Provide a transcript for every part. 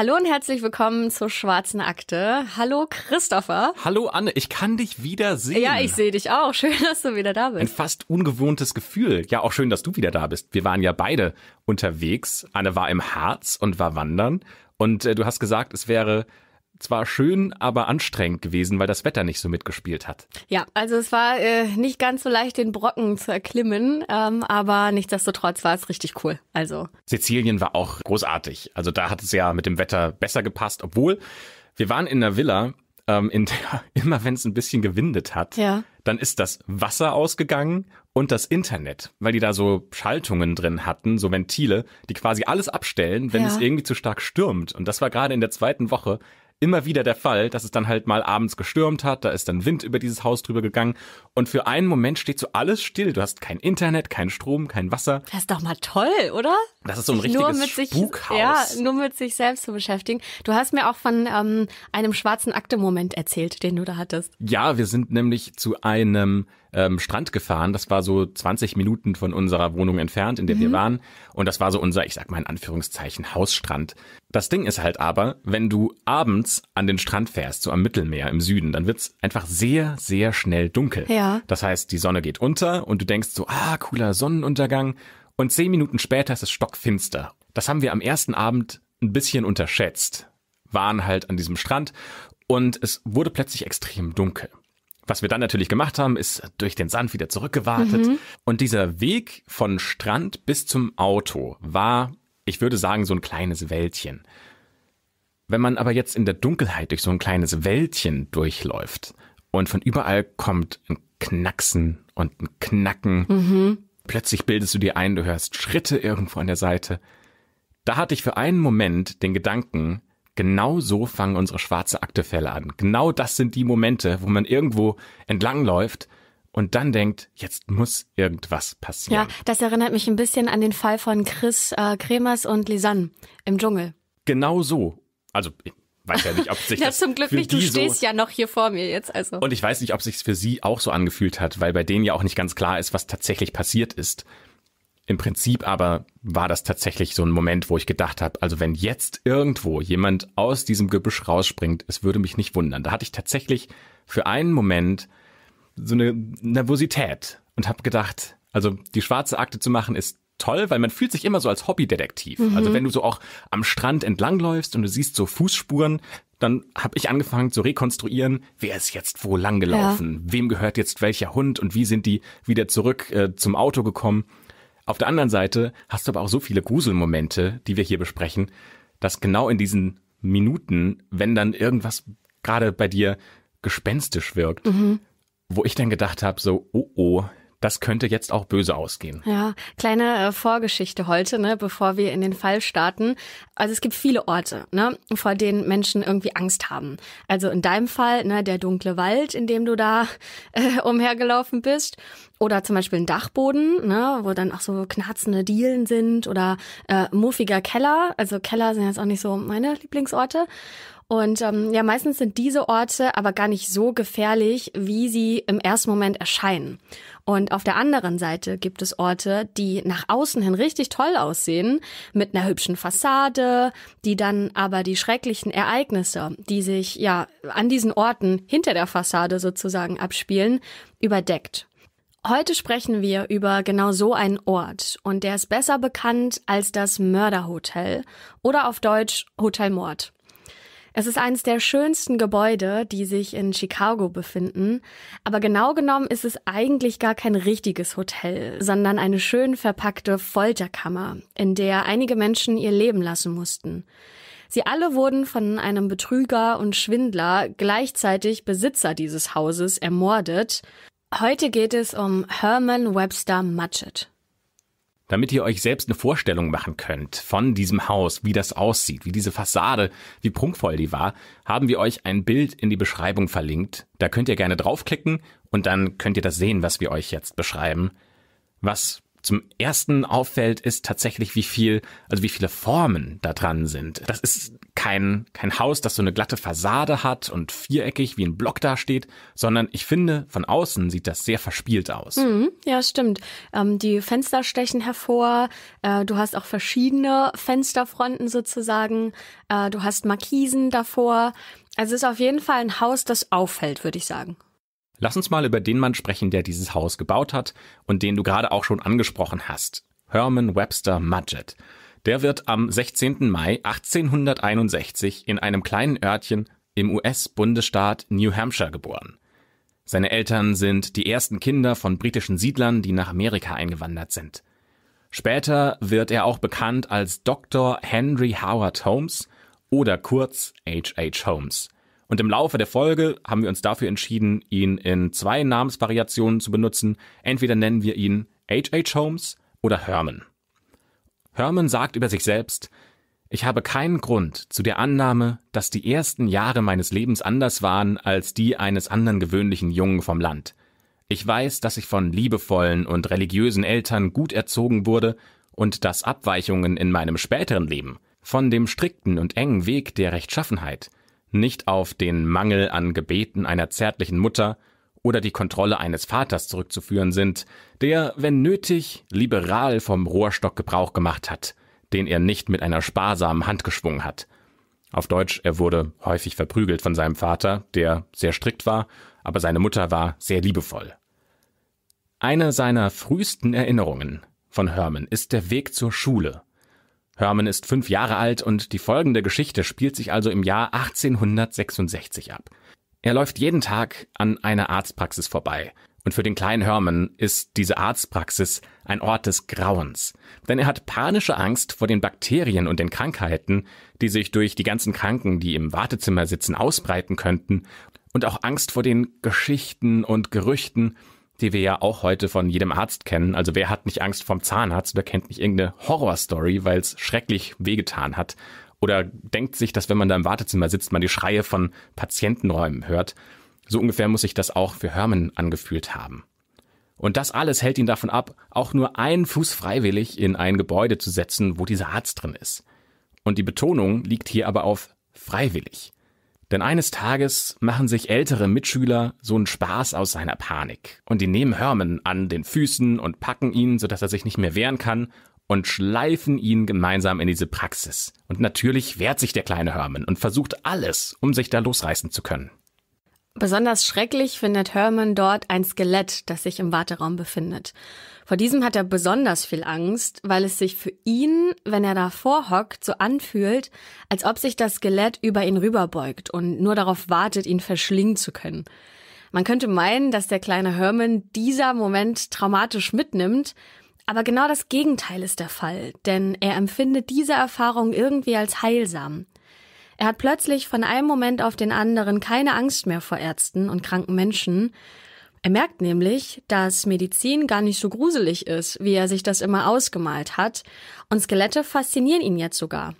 Hallo und herzlich willkommen zur Schwarzen Akte. Hallo Christopher. Hallo Anne, ich kann dich wieder sehen. Ja, ich sehe dich auch. Schön, dass du wieder da bist. Ein fast ungewohntes Gefühl. Ja, auch schön, dass du wieder da bist. Wir waren ja beide unterwegs. Anne war im Harz und war wandern. Und äh, du hast gesagt, es wäre zwar schön, aber anstrengend gewesen, weil das Wetter nicht so mitgespielt hat. Ja, also es war äh, nicht ganz so leicht, den Brocken zu erklimmen, ähm, aber nichtsdestotrotz war es richtig cool. Also Sizilien war auch großartig. Also da hat es ja mit dem Wetter besser gepasst, obwohl wir waren in einer Villa, ähm, in der immer wenn es ein bisschen gewindet hat, ja. dann ist das Wasser ausgegangen und das Internet, weil die da so Schaltungen drin hatten, so Ventile, die quasi alles abstellen, wenn ja. es irgendwie zu stark stürmt. Und das war gerade in der zweiten Woche immer wieder der Fall, dass es dann halt mal abends gestürmt hat, da ist dann Wind über dieses Haus drüber gegangen und für einen Moment steht so alles still. Du hast kein Internet, kein Strom, kein Wasser. Das ist doch mal toll, oder? Das ist so ein sich richtiges nur sich, Spukhaus. Ja, nur mit sich selbst zu beschäftigen. Du hast mir auch von ähm, einem schwarzen Akte-Moment erzählt, den du da hattest. Ja, wir sind nämlich zu einem ähm, Strand gefahren. Das war so 20 Minuten von unserer Wohnung entfernt, in der mhm. wir waren. Und das war so unser, ich sag mal in Anführungszeichen, Hausstrand. Das Ding ist halt aber, wenn du abends an den Strand fährst, so am Mittelmeer im Süden, dann wird's einfach sehr, sehr schnell dunkel. Ja. Das heißt, die Sonne geht unter und du denkst so, ah, cooler Sonnenuntergang. Und zehn Minuten später ist es stockfinster. Das haben wir am ersten Abend ein bisschen unterschätzt. Waren halt an diesem Strand und es wurde plötzlich extrem dunkel. Was wir dann natürlich gemacht haben, ist durch den Sand wieder zurückgewartet. Mhm. Und dieser Weg von Strand bis zum Auto war, ich würde sagen, so ein kleines Wäldchen. Wenn man aber jetzt in der Dunkelheit durch so ein kleines Wäldchen durchläuft und von überall kommt ein Knacksen und ein Knacken, mhm. plötzlich bildest du dir ein, du hörst Schritte irgendwo an der Seite. Da hatte ich für einen Moment den Gedanken, Genau so fangen unsere schwarze Aktefälle an. Genau das sind die Momente, wo man irgendwo entlangläuft und dann denkt, jetzt muss irgendwas passieren. Ja, das erinnert mich ein bisschen an den Fall von Chris äh, Kremers und Lisanne im Dschungel. Genau so. Also ich weiß ja nicht, ob sich ja, das zum Glück nicht. Du stehst so ja noch hier vor mir jetzt also. Und ich weiß nicht, ob sich's für sie auch so angefühlt hat, weil bei denen ja auch nicht ganz klar ist, was tatsächlich passiert ist. Im Prinzip aber war das tatsächlich so ein Moment, wo ich gedacht habe, also wenn jetzt irgendwo jemand aus diesem Gebüsch rausspringt, es würde mich nicht wundern. Da hatte ich tatsächlich für einen Moment so eine Nervosität und habe gedacht, also die schwarze Akte zu machen ist toll, weil man fühlt sich immer so als Hobbydetektiv. Mhm. Also wenn du so auch am Strand entlangläufst und du siehst so Fußspuren, dann habe ich angefangen zu rekonstruieren, wer ist jetzt wo langgelaufen, ja. wem gehört jetzt welcher Hund und wie sind die wieder zurück äh, zum Auto gekommen. Auf der anderen Seite hast du aber auch so viele Gruselmomente, die wir hier besprechen, dass genau in diesen Minuten, wenn dann irgendwas gerade bei dir gespenstisch wirkt, mhm. wo ich dann gedacht habe, so, oh oh, das könnte jetzt auch böse ausgehen. Ja, kleine äh, Vorgeschichte heute, ne, bevor wir in den Fall starten. Also es gibt viele Orte, ne, vor denen Menschen irgendwie Angst haben. Also in deinem Fall, ne, der dunkle Wald, in dem du da äh, umhergelaufen bist. Oder zum Beispiel ein Dachboden, ne, wo dann auch so knarzende Dielen sind oder äh, muffiger Keller. Also Keller sind jetzt auch nicht so meine Lieblingsorte. Und ähm, ja, meistens sind diese Orte aber gar nicht so gefährlich, wie sie im ersten Moment erscheinen. Und auf der anderen Seite gibt es Orte, die nach außen hin richtig toll aussehen, mit einer hübschen Fassade, die dann aber die schrecklichen Ereignisse, die sich ja an diesen Orten hinter der Fassade sozusagen abspielen, überdeckt. Heute sprechen wir über genau so einen Ort und der ist besser bekannt als das Mörderhotel oder auf Deutsch Hotel Mord. Es ist eines der schönsten Gebäude, die sich in Chicago befinden. Aber genau genommen ist es eigentlich gar kein richtiges Hotel, sondern eine schön verpackte Folterkammer, in der einige Menschen ihr Leben lassen mussten. Sie alle wurden von einem Betrüger und Schwindler, gleichzeitig Besitzer dieses Hauses, ermordet. Heute geht es um Herman Webster Mudgett damit ihr euch selbst eine Vorstellung machen könnt von diesem Haus, wie das aussieht, wie diese Fassade, wie prunkvoll die war, haben wir euch ein Bild in die Beschreibung verlinkt. Da könnt ihr gerne draufklicken und dann könnt ihr das sehen, was wir euch jetzt beschreiben, was zum ersten auffällt, ist tatsächlich, wie viel, also wie viele Formen da dran sind. Das ist kein, kein Haus, das so eine glatte Fassade hat und viereckig wie ein Block dasteht, sondern ich finde, von außen sieht das sehr verspielt aus. Mhm, ja, stimmt. Ähm, die Fenster stechen hervor. Äh, du hast auch verschiedene Fensterfronten sozusagen. Äh, du hast Markisen davor. Also es ist auf jeden Fall ein Haus, das auffällt, würde ich sagen. Lass uns mal über den Mann sprechen, der dieses Haus gebaut hat und den du gerade auch schon angesprochen hast. Herman Webster Mudgett. Der wird am 16. Mai 1861 in einem kleinen Örtchen im US-Bundesstaat New Hampshire geboren. Seine Eltern sind die ersten Kinder von britischen Siedlern, die nach Amerika eingewandert sind. Später wird er auch bekannt als Dr. Henry Howard Holmes oder kurz H.H. Holmes. Und im Laufe der Folge haben wir uns dafür entschieden, ihn in zwei Namensvariationen zu benutzen. Entweder nennen wir ihn H.H. Holmes oder Herman. Herman sagt über sich selbst, ich habe keinen Grund zu der Annahme, dass die ersten Jahre meines Lebens anders waren als die eines anderen gewöhnlichen Jungen vom Land. Ich weiß, dass ich von liebevollen und religiösen Eltern gut erzogen wurde und dass Abweichungen in meinem späteren Leben von dem strikten und engen Weg der Rechtschaffenheit nicht auf den Mangel an Gebeten einer zärtlichen Mutter oder die Kontrolle eines Vaters zurückzuführen sind, der, wenn nötig, liberal vom Rohrstock Gebrauch gemacht hat, den er nicht mit einer sparsamen Hand geschwungen hat. Auf Deutsch, er wurde häufig verprügelt von seinem Vater, der sehr strikt war, aber seine Mutter war sehr liebevoll. Eine seiner frühesten Erinnerungen von Hermann ist der Weg zur Schule. Herman ist fünf Jahre alt und die folgende Geschichte spielt sich also im Jahr 1866 ab. Er läuft jeden Tag an einer Arztpraxis vorbei. Und für den kleinen Herman ist diese Arztpraxis ein Ort des Grauens. Denn er hat panische Angst vor den Bakterien und den Krankheiten, die sich durch die ganzen Kranken, die im Wartezimmer sitzen, ausbreiten könnten. Und auch Angst vor den Geschichten und Gerüchten, die wir ja auch heute von jedem Arzt kennen. Also wer hat nicht Angst vom Zahnarzt oder kennt nicht irgendeine Horrorstory, weil es schrecklich wehgetan hat? Oder denkt sich, dass wenn man da im Wartezimmer sitzt, man die Schreie von Patientenräumen hört? So ungefähr muss sich das auch für Herman angefühlt haben. Und das alles hält ihn davon ab, auch nur einen Fuß freiwillig in ein Gebäude zu setzen, wo dieser Arzt drin ist. Und die Betonung liegt hier aber auf freiwillig. Denn eines Tages machen sich ältere Mitschüler so einen Spaß aus seiner Panik. Und die nehmen Herman an den Füßen und packen ihn, sodass er sich nicht mehr wehren kann und schleifen ihn gemeinsam in diese Praxis. Und natürlich wehrt sich der kleine Herman und versucht alles, um sich da losreißen zu können. Besonders schrecklich findet Herman dort ein Skelett, das sich im Warteraum befindet. Vor diesem hat er besonders viel Angst, weil es sich für ihn, wenn er davor hockt, so anfühlt, als ob sich das Skelett über ihn rüberbeugt und nur darauf wartet, ihn verschlingen zu können. Man könnte meinen, dass der kleine Herman dieser Moment traumatisch mitnimmt, aber genau das Gegenteil ist der Fall, denn er empfindet diese Erfahrung irgendwie als heilsam. Er hat plötzlich von einem Moment auf den anderen keine Angst mehr vor Ärzten und kranken Menschen, er merkt nämlich, dass Medizin gar nicht so gruselig ist, wie er sich das immer ausgemalt hat, und Skelette faszinieren ihn jetzt sogar.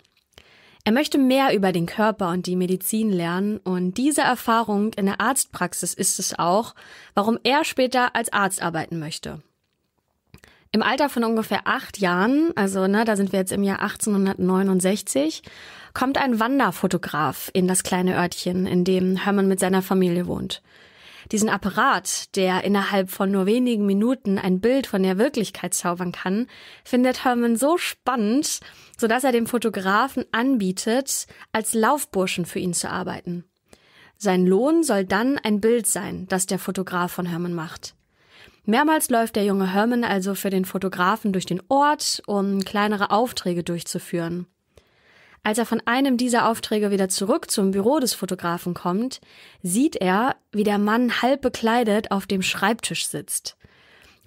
Er möchte mehr über den Körper und die Medizin lernen und diese Erfahrung in der Arztpraxis ist es auch, warum er später als Arzt arbeiten möchte. Im Alter von ungefähr acht Jahren, also ne, da sind wir jetzt im Jahr 1869, kommt ein Wanderfotograf in das kleine Örtchen, in dem Hermann mit seiner Familie wohnt diesen Apparat, der innerhalb von nur wenigen Minuten ein Bild von der Wirklichkeit zaubern kann, findet Herman so spannend, sodass er dem Fotografen anbietet, als Laufburschen für ihn zu arbeiten. Sein Lohn soll dann ein Bild sein, das der Fotograf von Herman macht. Mehrmals läuft der junge Herman also für den Fotografen durch den Ort, um kleinere Aufträge durchzuführen. Als er von einem dieser Aufträge wieder zurück zum Büro des Fotografen kommt, sieht er, wie der Mann halb bekleidet auf dem Schreibtisch sitzt.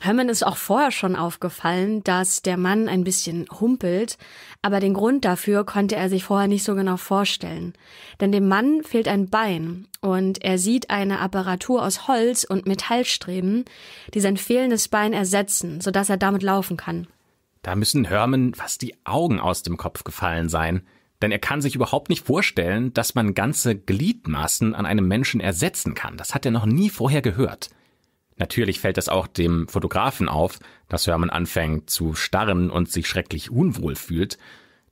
Hermann ist auch vorher schon aufgefallen, dass der Mann ein bisschen humpelt, aber den Grund dafür konnte er sich vorher nicht so genau vorstellen. Denn dem Mann fehlt ein Bein und er sieht eine Apparatur aus Holz und Metallstreben, die sein fehlendes Bein ersetzen, sodass er damit laufen kann. Da müssen Hermann fast die Augen aus dem Kopf gefallen sein. Denn er kann sich überhaupt nicht vorstellen, dass man ganze Gliedmaßen an einem Menschen ersetzen kann. Das hat er noch nie vorher gehört. Natürlich fällt es auch dem Fotografen auf, dass Hermann anfängt zu starren und sich schrecklich unwohl fühlt.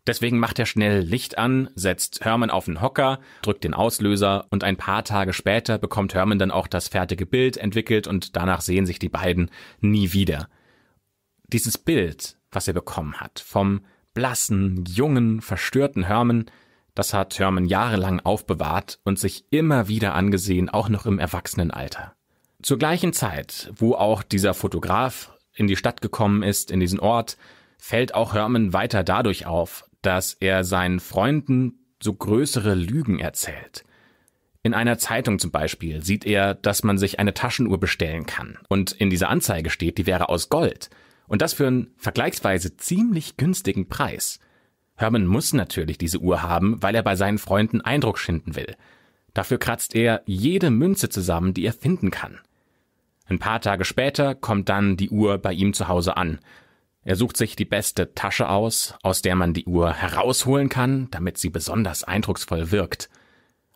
Deswegen macht er schnell Licht an, setzt Hermann auf den Hocker, drückt den Auslöser und ein paar Tage später bekommt Hermann dann auch das fertige Bild entwickelt und danach sehen sich die beiden nie wieder. Dieses Bild, was er bekommen hat, vom blassen, jungen, verstörten Hermann, das hat Hermann jahrelang aufbewahrt und sich immer wieder angesehen, auch noch im Erwachsenenalter. Zur gleichen Zeit, wo auch dieser Fotograf in die Stadt gekommen ist, in diesen Ort, fällt auch Hermann weiter dadurch auf, dass er seinen Freunden so größere Lügen erzählt. In einer Zeitung zum Beispiel sieht er, dass man sich eine Taschenuhr bestellen kann und in dieser Anzeige steht, die wäre aus Gold – und das für einen vergleichsweise ziemlich günstigen Preis. Herman muss natürlich diese Uhr haben, weil er bei seinen Freunden Eindruck schinden will. Dafür kratzt er jede Münze zusammen, die er finden kann. Ein paar Tage später kommt dann die Uhr bei ihm zu Hause an. Er sucht sich die beste Tasche aus, aus der man die Uhr herausholen kann, damit sie besonders eindrucksvoll wirkt.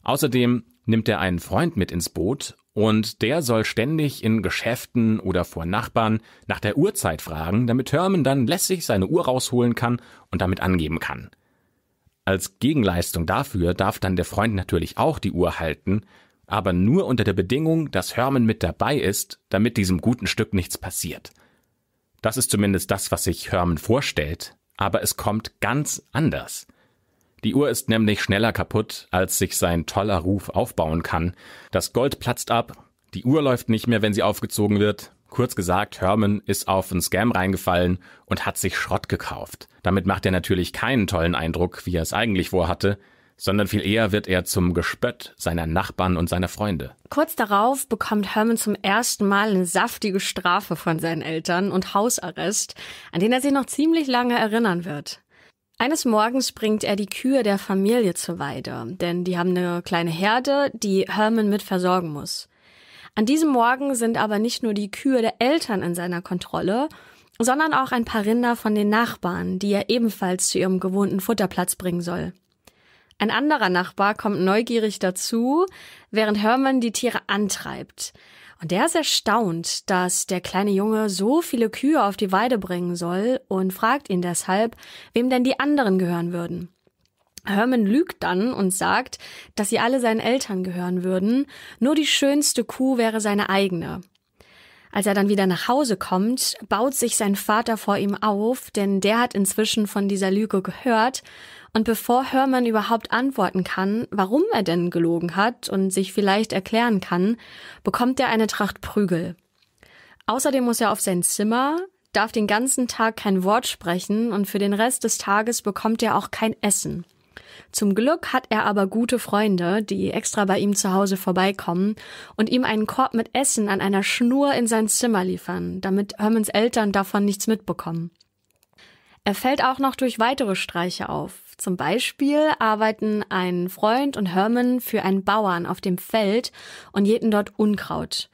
Außerdem nimmt er einen Freund mit ins Boot und der soll ständig in Geschäften oder vor Nachbarn nach der Uhrzeit fragen, damit Herman dann lässig seine Uhr rausholen kann und damit angeben kann. Als Gegenleistung dafür darf dann der Freund natürlich auch die Uhr halten, aber nur unter der Bedingung, dass Herman mit dabei ist, damit diesem guten Stück nichts passiert. Das ist zumindest das, was sich Herman vorstellt, aber es kommt ganz anders. Die Uhr ist nämlich schneller kaputt, als sich sein toller Ruf aufbauen kann. Das Gold platzt ab, die Uhr läuft nicht mehr, wenn sie aufgezogen wird. Kurz gesagt, Herman ist auf einen Scam reingefallen und hat sich Schrott gekauft. Damit macht er natürlich keinen tollen Eindruck, wie er es eigentlich vorhatte, sondern viel eher wird er zum Gespött seiner Nachbarn und seiner Freunde. Kurz darauf bekommt Herman zum ersten Mal eine saftige Strafe von seinen Eltern und Hausarrest, an den er sich noch ziemlich lange erinnern wird. Eines Morgens bringt er die Kühe der Familie zur Weide, denn die haben eine kleine Herde, die Herman mit versorgen muss. An diesem Morgen sind aber nicht nur die Kühe der Eltern in seiner Kontrolle, sondern auch ein paar Rinder von den Nachbarn, die er ebenfalls zu ihrem gewohnten Futterplatz bringen soll. Ein anderer Nachbar kommt neugierig dazu, während Herman die Tiere antreibt. Und der ist erstaunt, dass der kleine Junge so viele Kühe auf die Weide bringen soll und fragt ihn deshalb, wem denn die anderen gehören würden. Herman lügt dann und sagt, dass sie alle seinen Eltern gehören würden, nur die schönste Kuh wäre seine eigene. Als er dann wieder nach Hause kommt, baut sich sein Vater vor ihm auf, denn der hat inzwischen von dieser Lüge gehört und bevor Hörmann überhaupt antworten kann, warum er denn gelogen hat und sich vielleicht erklären kann, bekommt er eine Tracht Prügel. Außerdem muss er auf sein Zimmer, darf den ganzen Tag kein Wort sprechen und für den Rest des Tages bekommt er auch kein Essen. Zum Glück hat er aber gute Freunde, die extra bei ihm zu Hause vorbeikommen und ihm einen Korb mit Essen an einer Schnur in sein Zimmer liefern, damit Hermans Eltern davon nichts mitbekommen. Er fällt auch noch durch weitere Streiche auf. Zum Beispiel arbeiten ein Freund und Herman für einen Bauern auf dem Feld und jäten dort Unkraut.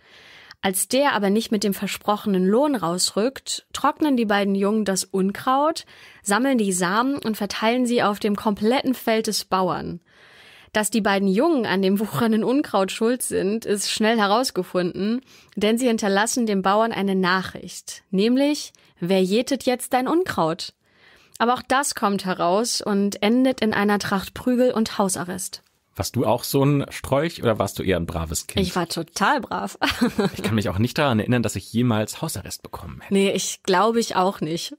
Als der aber nicht mit dem versprochenen Lohn rausrückt, trocknen die beiden Jungen das Unkraut, sammeln die Samen und verteilen sie auf dem kompletten Feld des Bauern. Dass die beiden Jungen an dem wuchernden Unkraut schuld sind, ist schnell herausgefunden, denn sie hinterlassen dem Bauern eine Nachricht, nämlich, wer jätet jetzt dein Unkraut? Aber auch das kommt heraus und endet in einer Tracht Prügel und Hausarrest. Warst du auch so ein Strolch oder warst du eher ein braves Kind? Ich war total brav. ich kann mich auch nicht daran erinnern, dass ich jemals Hausarrest bekommen hätte. Nee, ich glaube ich auch nicht.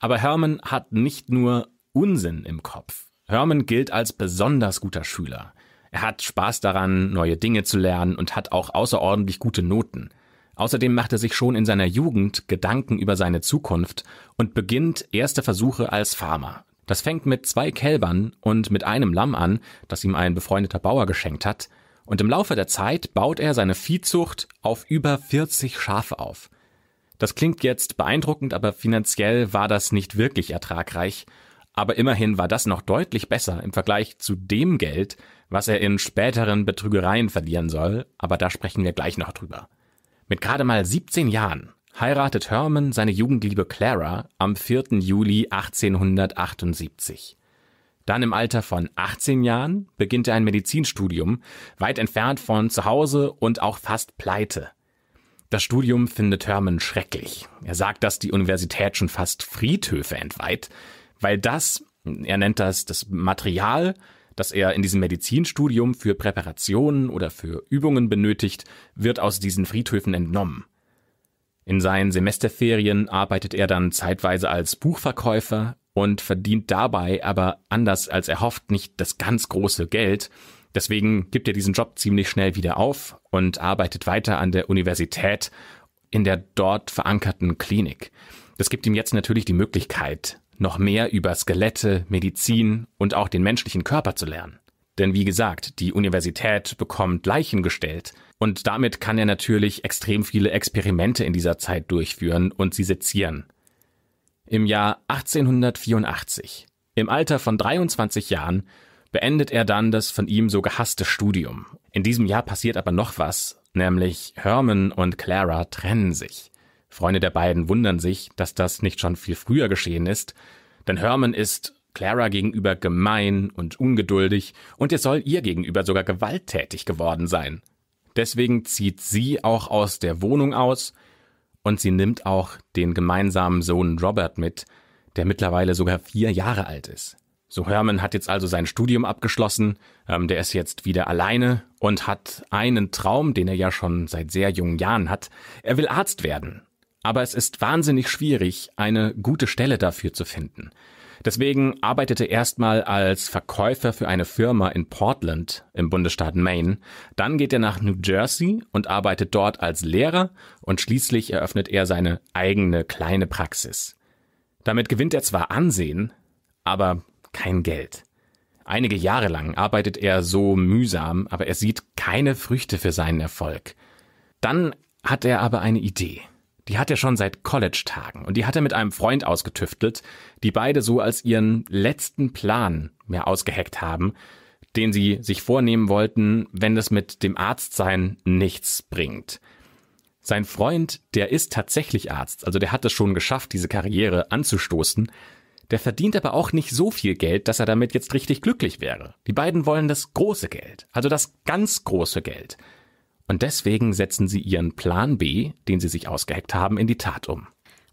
Aber Herman hat nicht nur Unsinn im Kopf. Herman gilt als besonders guter Schüler. Er hat Spaß daran, neue Dinge zu lernen und hat auch außerordentlich gute Noten. Außerdem macht er sich schon in seiner Jugend Gedanken über seine Zukunft und beginnt erste Versuche als Farmer. Das fängt mit zwei Kälbern und mit einem Lamm an, das ihm ein befreundeter Bauer geschenkt hat, und im Laufe der Zeit baut er seine Viehzucht auf über 40 Schafe auf. Das klingt jetzt beeindruckend, aber finanziell war das nicht wirklich ertragreich, aber immerhin war das noch deutlich besser im Vergleich zu dem Geld, was er in späteren Betrügereien verlieren soll, aber da sprechen wir gleich noch drüber. Mit gerade mal 17 Jahren heiratet Herman seine Jugendliebe Clara am 4. Juli 1878. Dann im Alter von 18 Jahren beginnt er ein Medizinstudium, weit entfernt von zu Hause und auch fast pleite. Das Studium findet Herman schrecklich. Er sagt, dass die Universität schon fast Friedhöfe entweiht, weil das, er nennt das das Material, das er in diesem Medizinstudium für Präparationen oder für Übungen benötigt, wird aus diesen Friedhöfen entnommen. In seinen Semesterferien arbeitet er dann zeitweise als Buchverkäufer und verdient dabei aber anders als er hofft nicht das ganz große Geld. Deswegen gibt er diesen Job ziemlich schnell wieder auf und arbeitet weiter an der Universität in der dort verankerten Klinik. Das gibt ihm jetzt natürlich die Möglichkeit, noch mehr über Skelette, Medizin und auch den menschlichen Körper zu lernen. Denn wie gesagt, die Universität bekommt Leichen gestellt und damit kann er natürlich extrem viele Experimente in dieser Zeit durchführen und sie sezieren. Im Jahr 1884, im Alter von 23 Jahren, beendet er dann das von ihm so gehasste Studium. In diesem Jahr passiert aber noch was, nämlich Herman und Clara trennen sich. Freunde der beiden wundern sich, dass das nicht schon viel früher geschehen ist, denn Herman ist Clara gegenüber gemein und ungeduldig und er soll ihr gegenüber sogar gewalttätig geworden sein. Deswegen zieht sie auch aus der Wohnung aus und sie nimmt auch den gemeinsamen Sohn Robert mit, der mittlerweile sogar vier Jahre alt ist. So Herman hat jetzt also sein Studium abgeschlossen, ähm, der ist jetzt wieder alleine und hat einen Traum, den er ja schon seit sehr jungen Jahren hat. Er will Arzt werden aber es ist wahnsinnig schwierig, eine gute Stelle dafür zu finden. Deswegen arbeitete erstmal als Verkäufer für eine Firma in Portland im Bundesstaat Maine. Dann geht er nach New Jersey und arbeitet dort als Lehrer und schließlich eröffnet er seine eigene kleine Praxis. Damit gewinnt er zwar Ansehen, aber kein Geld. Einige Jahre lang arbeitet er so mühsam, aber er sieht keine Früchte für seinen Erfolg. Dann hat er aber eine Idee die hat er schon seit College-Tagen und die hat er mit einem Freund ausgetüftelt, die beide so als ihren letzten Plan mehr ausgeheckt haben, den sie sich vornehmen wollten, wenn das mit dem Arztsein nichts bringt. Sein Freund, der ist tatsächlich Arzt, also der hat es schon geschafft, diese Karriere anzustoßen, der verdient aber auch nicht so viel Geld, dass er damit jetzt richtig glücklich wäre. Die beiden wollen das große Geld, also das ganz große Geld. Und deswegen setzen sie ihren Plan B, den sie sich ausgeheckt haben, in die Tat um.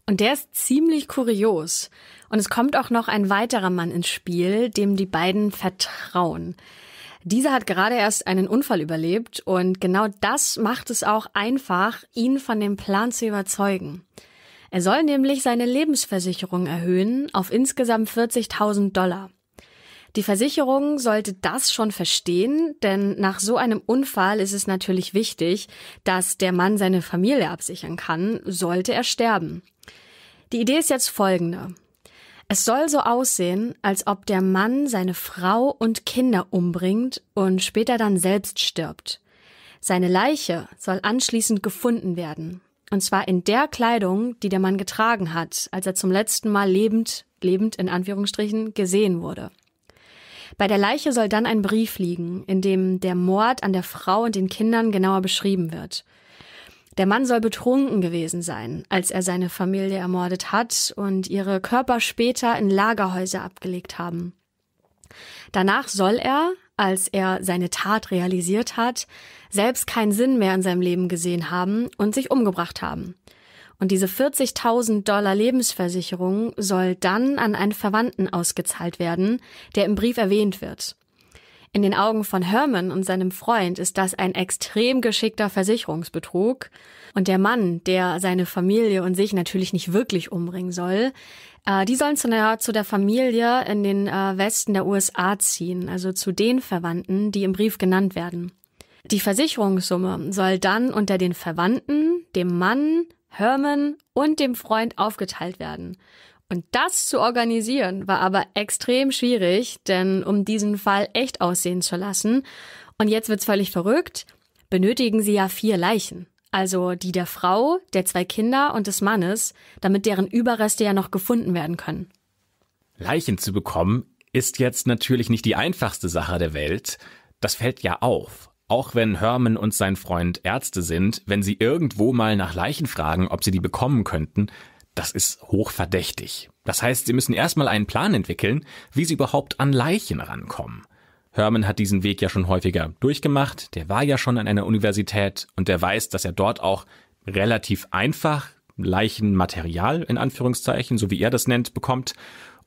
Und der ist ziemlich kurios. Und es kommt auch noch ein weiterer Mann ins Spiel, dem die beiden vertrauen. Dieser hat gerade erst einen Unfall überlebt und genau das macht es auch einfach, ihn von dem Plan zu überzeugen. Er soll nämlich seine Lebensversicherung erhöhen auf insgesamt 40.000 Dollar. Die Versicherung sollte das schon verstehen, denn nach so einem Unfall ist es natürlich wichtig, dass der Mann seine Familie absichern kann, sollte er sterben. Die Idee ist jetzt folgende. Es soll so aussehen, als ob der Mann seine Frau und Kinder umbringt und später dann selbst stirbt. Seine Leiche soll anschließend gefunden werden. Und zwar in der Kleidung, die der Mann getragen hat, als er zum letzten Mal lebend, lebend in Anführungsstrichen, gesehen wurde. Bei der Leiche soll dann ein Brief liegen, in dem der Mord an der Frau und den Kindern genauer beschrieben wird. Der Mann soll betrunken gewesen sein, als er seine Familie ermordet hat und ihre Körper später in Lagerhäuser abgelegt haben. Danach soll er, als er seine Tat realisiert hat, selbst keinen Sinn mehr in seinem Leben gesehen haben und sich umgebracht haben. Und diese 40.000 Dollar Lebensversicherung soll dann an einen Verwandten ausgezahlt werden, der im Brief erwähnt wird. In den Augen von Herman und seinem Freund ist das ein extrem geschickter Versicherungsbetrug. Und der Mann, der seine Familie und sich natürlich nicht wirklich umbringen soll, äh, die sollen zu, einer, zu der Familie in den äh, Westen der USA ziehen, also zu den Verwandten, die im Brief genannt werden. Die Versicherungssumme soll dann unter den Verwandten, dem Mann Herman und dem Freund aufgeteilt werden. Und das zu organisieren war aber extrem schwierig, denn um diesen Fall echt aussehen zu lassen, und jetzt wird's völlig verrückt, benötigen sie ja vier Leichen. Also die der Frau, der zwei Kinder und des Mannes, damit deren Überreste ja noch gefunden werden können. Leichen zu bekommen ist jetzt natürlich nicht die einfachste Sache der Welt. Das fällt ja auf. Auch wenn Herman und sein Freund Ärzte sind, wenn sie irgendwo mal nach Leichen fragen, ob sie die bekommen könnten, das ist hochverdächtig. Das heißt, sie müssen erstmal einen Plan entwickeln, wie sie überhaupt an Leichen rankommen. Herman hat diesen Weg ja schon häufiger durchgemacht, der war ja schon an einer Universität und der weiß, dass er dort auch relativ einfach Leichenmaterial in Anführungszeichen, so wie er das nennt, bekommt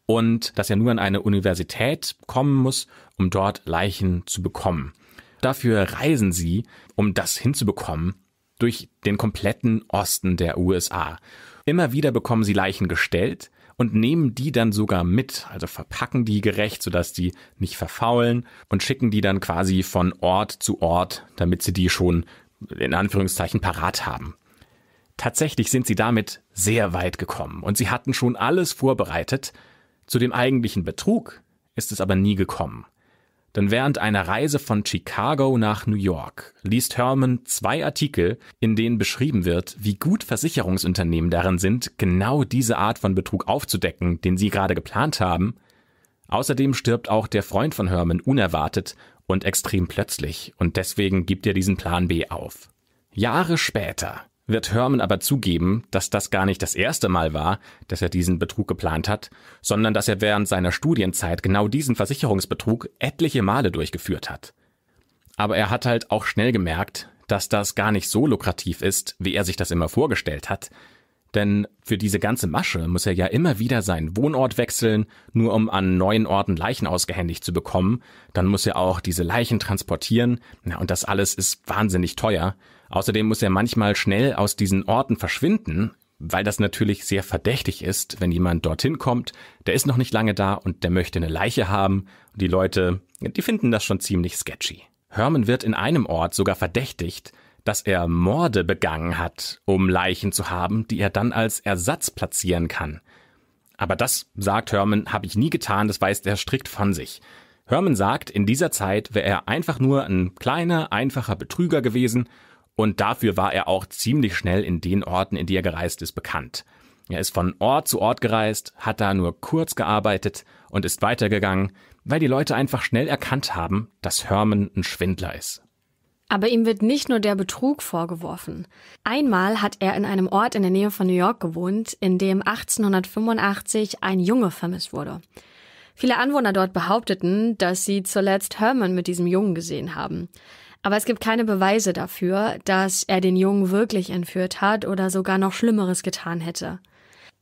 und dass er nur an eine Universität kommen muss, um dort Leichen zu bekommen. Dafür reisen sie, um das hinzubekommen, durch den kompletten Osten der USA. Immer wieder bekommen sie Leichen gestellt und nehmen die dann sogar mit, also verpacken die gerecht, sodass die nicht verfaulen und schicken die dann quasi von Ort zu Ort, damit sie die schon in Anführungszeichen parat haben. Tatsächlich sind sie damit sehr weit gekommen und sie hatten schon alles vorbereitet. Zu dem eigentlichen Betrug ist es aber nie gekommen. Denn während einer Reise von Chicago nach New York liest Herman zwei Artikel, in denen beschrieben wird, wie gut Versicherungsunternehmen darin sind, genau diese Art von Betrug aufzudecken, den sie gerade geplant haben. Außerdem stirbt auch der Freund von Herman unerwartet und extrem plötzlich und deswegen gibt er diesen Plan B auf. Jahre später wird Herman aber zugeben, dass das gar nicht das erste Mal war, dass er diesen Betrug geplant hat, sondern dass er während seiner Studienzeit genau diesen Versicherungsbetrug etliche Male durchgeführt hat. Aber er hat halt auch schnell gemerkt, dass das gar nicht so lukrativ ist, wie er sich das immer vorgestellt hat, denn für diese ganze Masche muss er ja immer wieder seinen Wohnort wechseln, nur um an neuen Orten Leichen ausgehändigt zu bekommen. Dann muss er auch diese Leichen transportieren. Ja, und das alles ist wahnsinnig teuer. Außerdem muss er manchmal schnell aus diesen Orten verschwinden, weil das natürlich sehr verdächtig ist, wenn jemand dorthin kommt, der ist noch nicht lange da und der möchte eine Leiche haben. Und die Leute, die finden das schon ziemlich sketchy. Herman wird in einem Ort sogar verdächtigt, dass er Morde begangen hat, um Leichen zu haben, die er dann als Ersatz platzieren kann. Aber das, sagt Herman, habe ich nie getan, das weist er strikt von sich. Herman sagt, in dieser Zeit wäre er einfach nur ein kleiner, einfacher Betrüger gewesen und dafür war er auch ziemlich schnell in den Orten, in die er gereist ist, bekannt. Er ist von Ort zu Ort gereist, hat da nur kurz gearbeitet und ist weitergegangen, weil die Leute einfach schnell erkannt haben, dass Herman ein Schwindler ist. Aber ihm wird nicht nur der Betrug vorgeworfen. Einmal hat er in einem Ort in der Nähe von New York gewohnt, in dem 1885 ein Junge vermisst wurde. Viele Anwohner dort behaupteten, dass sie zuletzt Herman mit diesem Jungen gesehen haben. Aber es gibt keine Beweise dafür, dass er den Jungen wirklich entführt hat oder sogar noch Schlimmeres getan hätte.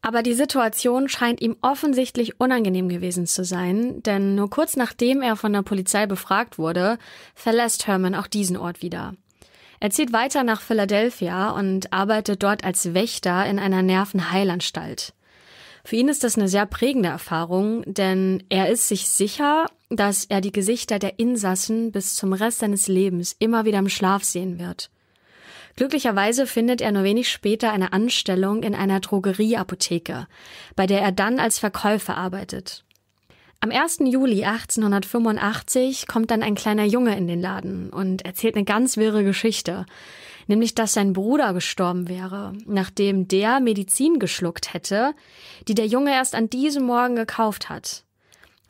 Aber die Situation scheint ihm offensichtlich unangenehm gewesen zu sein, denn nur kurz nachdem er von der Polizei befragt wurde, verlässt Herman auch diesen Ort wieder. Er zieht weiter nach Philadelphia und arbeitet dort als Wächter in einer Nervenheilanstalt. Für ihn ist das eine sehr prägende Erfahrung, denn er ist sich sicher, dass er die Gesichter der Insassen bis zum Rest seines Lebens immer wieder im Schlaf sehen wird. Glücklicherweise findet er nur wenig später eine Anstellung in einer Drogerieapotheke, bei der er dann als Verkäufer arbeitet. Am 1. Juli 1885 kommt dann ein kleiner Junge in den Laden und erzählt eine ganz wirre Geschichte, nämlich dass sein Bruder gestorben wäre, nachdem der Medizin geschluckt hätte, die der Junge erst an diesem Morgen gekauft hat.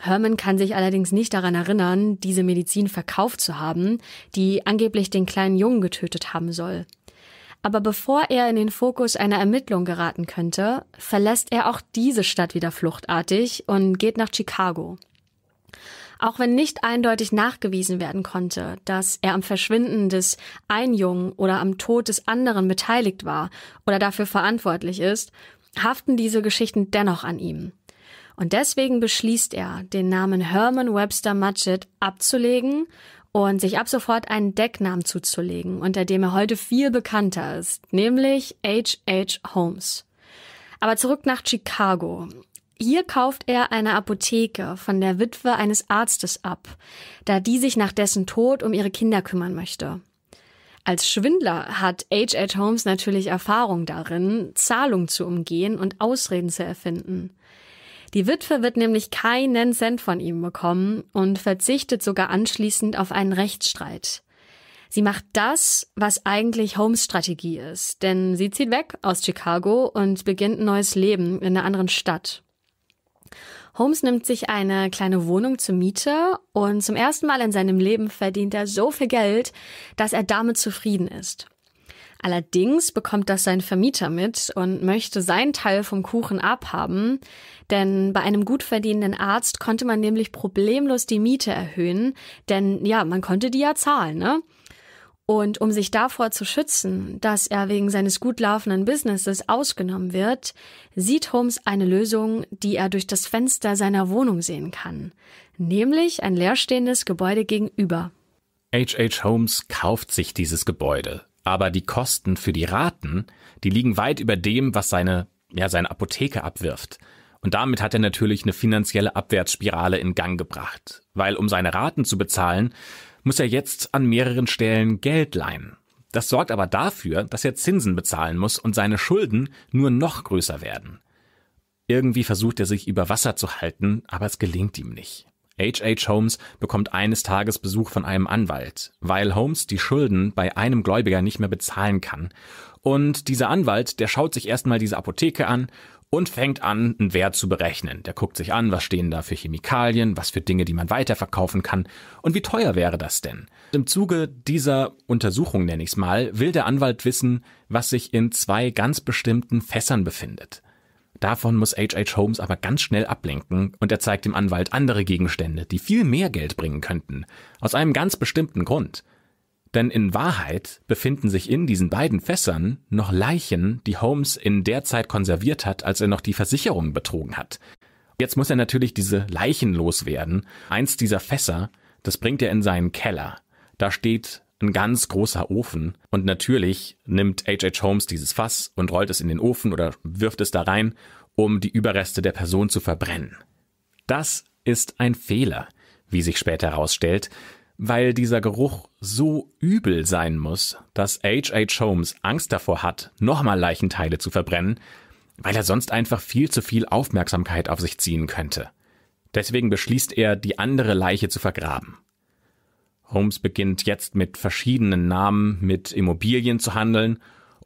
Herman kann sich allerdings nicht daran erinnern, diese Medizin verkauft zu haben, die angeblich den kleinen Jungen getötet haben soll. Aber bevor er in den Fokus einer Ermittlung geraten könnte, verlässt er auch diese Stadt wieder fluchtartig und geht nach Chicago. Auch wenn nicht eindeutig nachgewiesen werden konnte, dass er am Verschwinden des einen Jungen oder am Tod des anderen beteiligt war oder dafür verantwortlich ist, haften diese Geschichten dennoch an ihm. Und deswegen beschließt er, den Namen Herman Webster Mudgett abzulegen und sich ab sofort einen Decknamen zuzulegen, unter dem er heute viel bekannter ist, nämlich H.H. Holmes. Aber zurück nach Chicago. Hier kauft er eine Apotheke von der Witwe eines Arztes ab, da die sich nach dessen Tod um ihre Kinder kümmern möchte. Als Schwindler hat H.H. Holmes natürlich Erfahrung darin, Zahlungen zu umgehen und Ausreden zu erfinden. Die Witwe wird nämlich keinen Cent von ihm bekommen und verzichtet sogar anschließend auf einen Rechtsstreit. Sie macht das, was eigentlich Holmes Strategie ist, denn sie zieht weg aus Chicago und beginnt ein neues Leben in einer anderen Stadt. Holmes nimmt sich eine kleine Wohnung zur Miete und zum ersten Mal in seinem Leben verdient er so viel Geld, dass er damit zufrieden ist. Allerdings bekommt das sein Vermieter mit und möchte seinen Teil vom Kuchen abhaben, denn bei einem gut verdienenden Arzt konnte man nämlich problemlos die Miete erhöhen, denn ja, man konnte die ja zahlen, ne? Und um sich davor zu schützen, dass er wegen seines gut laufenden Businesses ausgenommen wird, sieht Holmes eine Lösung, die er durch das Fenster seiner Wohnung sehen kann, nämlich ein leerstehendes Gebäude gegenüber. H.H. Holmes kauft sich dieses Gebäude aber die Kosten für die Raten, die liegen weit über dem, was seine, ja, seine Apotheke abwirft. Und damit hat er natürlich eine finanzielle Abwärtsspirale in Gang gebracht, weil um seine Raten zu bezahlen, muss er jetzt an mehreren Stellen Geld leihen. Das sorgt aber dafür, dass er Zinsen bezahlen muss und seine Schulden nur noch größer werden. Irgendwie versucht er sich über Wasser zu halten, aber es gelingt ihm nicht. H.H. Holmes bekommt eines Tages Besuch von einem Anwalt, weil Holmes die Schulden bei einem Gläubiger nicht mehr bezahlen kann. Und dieser Anwalt, der schaut sich erstmal diese Apotheke an und fängt an, einen Wert zu berechnen. Der guckt sich an, was stehen da für Chemikalien, was für Dinge, die man weiterverkaufen kann und wie teuer wäre das denn? Im Zuge dieser Untersuchung, nenne ich es mal, will der Anwalt wissen, was sich in zwei ganz bestimmten Fässern befindet. Davon muss H.H. Holmes aber ganz schnell ablenken und er zeigt dem Anwalt andere Gegenstände, die viel mehr Geld bringen könnten. Aus einem ganz bestimmten Grund. Denn in Wahrheit befinden sich in diesen beiden Fässern noch Leichen, die Holmes in der Zeit konserviert hat, als er noch die Versicherung betrogen hat. Jetzt muss er natürlich diese Leichen loswerden. Eins dieser Fässer, das bringt er in seinen Keller. Da steht ein ganz großer Ofen. Und natürlich nimmt H.H. Holmes dieses Fass und rollt es in den Ofen oder wirft es da rein, um die Überreste der Person zu verbrennen. Das ist ein Fehler, wie sich später herausstellt, weil dieser Geruch so übel sein muss, dass H.H. Holmes Angst davor hat, nochmal Leichenteile zu verbrennen, weil er sonst einfach viel zu viel Aufmerksamkeit auf sich ziehen könnte. Deswegen beschließt er, die andere Leiche zu vergraben. Holmes beginnt jetzt mit verschiedenen Namen, mit Immobilien zu handeln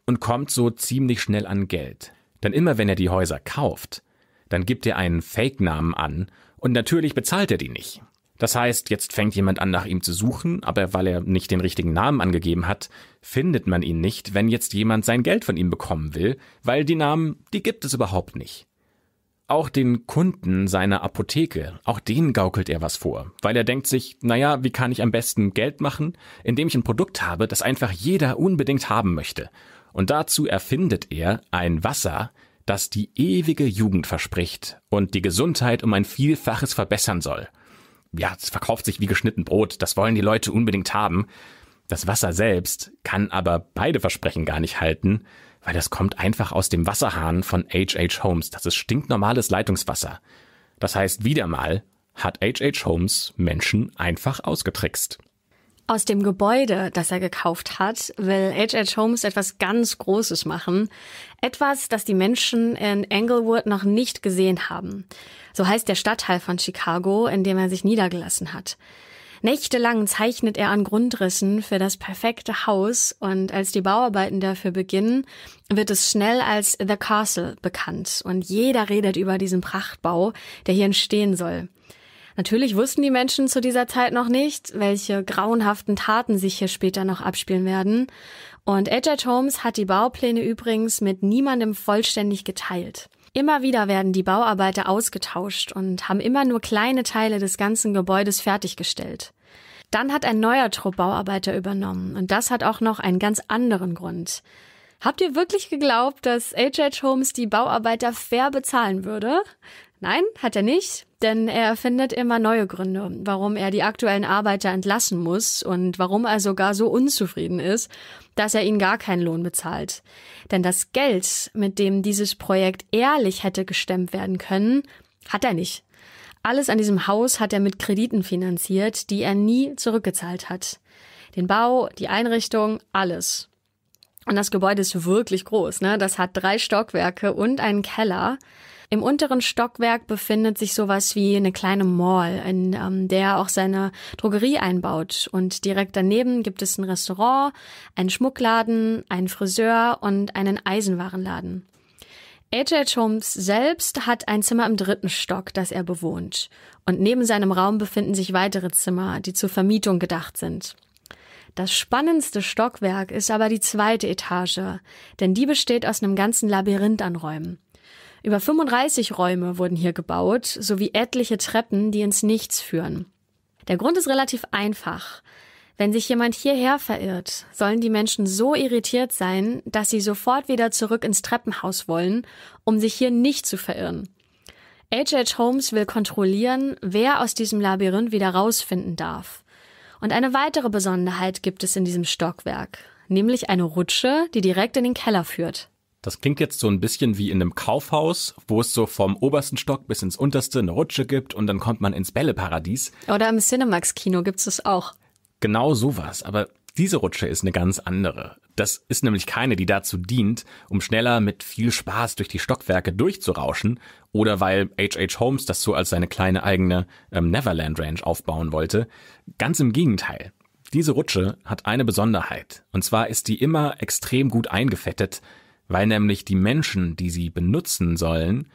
und kommt so ziemlich schnell an Geld. Denn immer wenn er die Häuser kauft, dann gibt er einen Fake-Namen an und natürlich bezahlt er die nicht. Das heißt, jetzt fängt jemand an, nach ihm zu suchen, aber weil er nicht den richtigen Namen angegeben hat, findet man ihn nicht, wenn jetzt jemand sein Geld von ihm bekommen will, weil die Namen, die gibt es überhaupt nicht. Auch den Kunden seiner Apotheke, auch denen gaukelt er was vor, weil er denkt sich, naja, wie kann ich am besten Geld machen, indem ich ein Produkt habe, das einfach jeder unbedingt haben möchte. Und dazu erfindet er ein Wasser, das die ewige Jugend verspricht und die Gesundheit um ein Vielfaches verbessern soll. Ja, es verkauft sich wie geschnitten Brot, das wollen die Leute unbedingt haben. Das Wasser selbst kann aber beide Versprechen gar nicht halten, weil das kommt einfach aus dem Wasserhahn von H.H. Holmes. Das ist stinknormales Leitungswasser. Das heißt, wieder mal hat H.H. Holmes Menschen einfach ausgetrickst. Aus dem Gebäude, das er gekauft hat, will H.H. Holmes etwas ganz Großes machen. Etwas, das die Menschen in Englewood noch nicht gesehen haben. So heißt der Stadtteil von Chicago, in dem er sich niedergelassen hat. Nächtelang zeichnet er an Grundrissen für das perfekte Haus und als die Bauarbeiten dafür beginnen, wird es schnell als The Castle bekannt und jeder redet über diesen Prachtbau, der hier entstehen soll. Natürlich wussten die Menschen zu dieser Zeit noch nicht, welche grauenhaften Taten sich hier später noch abspielen werden. Und Edgar Holmes hat die Baupläne übrigens mit niemandem vollständig geteilt. Immer wieder werden die Bauarbeiter ausgetauscht und haben immer nur kleine Teile des ganzen Gebäudes fertiggestellt. Dann hat ein neuer Trupp Bauarbeiter übernommen und das hat auch noch einen ganz anderen Grund. Habt ihr wirklich geglaubt, dass H.H. Holmes die Bauarbeiter fair bezahlen würde? Nein, hat er nicht denn er findet immer neue Gründe, warum er die aktuellen Arbeiter entlassen muss und warum er sogar so unzufrieden ist, dass er ihnen gar keinen Lohn bezahlt. Denn das Geld, mit dem dieses Projekt ehrlich hätte gestemmt werden können, hat er nicht. Alles an diesem Haus hat er mit Krediten finanziert, die er nie zurückgezahlt hat. Den Bau, die Einrichtung, alles. Und das Gebäude ist wirklich groß, ne? Das hat drei Stockwerke und einen Keller. Im unteren Stockwerk befindet sich sowas wie eine kleine Mall, in ähm, der er auch seine Drogerie einbaut. Und direkt daneben gibt es ein Restaurant, einen Schmuckladen, einen Friseur und einen Eisenwarenladen. H.H. Holmes selbst hat ein Zimmer im dritten Stock, das er bewohnt. Und neben seinem Raum befinden sich weitere Zimmer, die zur Vermietung gedacht sind. Das spannendste Stockwerk ist aber die zweite Etage, denn die besteht aus einem ganzen Labyrinth an Räumen. Über 35 Räume wurden hier gebaut, sowie etliche Treppen, die ins Nichts führen. Der Grund ist relativ einfach. Wenn sich jemand hierher verirrt, sollen die Menschen so irritiert sein, dass sie sofort wieder zurück ins Treppenhaus wollen, um sich hier nicht zu verirren. H.H. Holmes will kontrollieren, wer aus diesem Labyrinth wieder rausfinden darf. Und eine weitere Besonderheit gibt es in diesem Stockwerk, nämlich eine Rutsche, die direkt in den Keller führt. Das klingt jetzt so ein bisschen wie in einem Kaufhaus, wo es so vom obersten Stock bis ins unterste eine Rutsche gibt und dann kommt man ins Bälleparadies. Oder im Cinemax-Kino gibt's es auch. Genau sowas, aber diese Rutsche ist eine ganz andere. Das ist nämlich keine, die dazu dient, um schneller mit viel Spaß durch die Stockwerke durchzurauschen oder weil H.H. Holmes das so als seine kleine eigene ähm, Neverland Range aufbauen wollte. Ganz im Gegenteil. Diese Rutsche hat eine Besonderheit. Und zwar ist die immer extrem gut eingefettet, weil nämlich die Menschen, die sie benutzen sollen,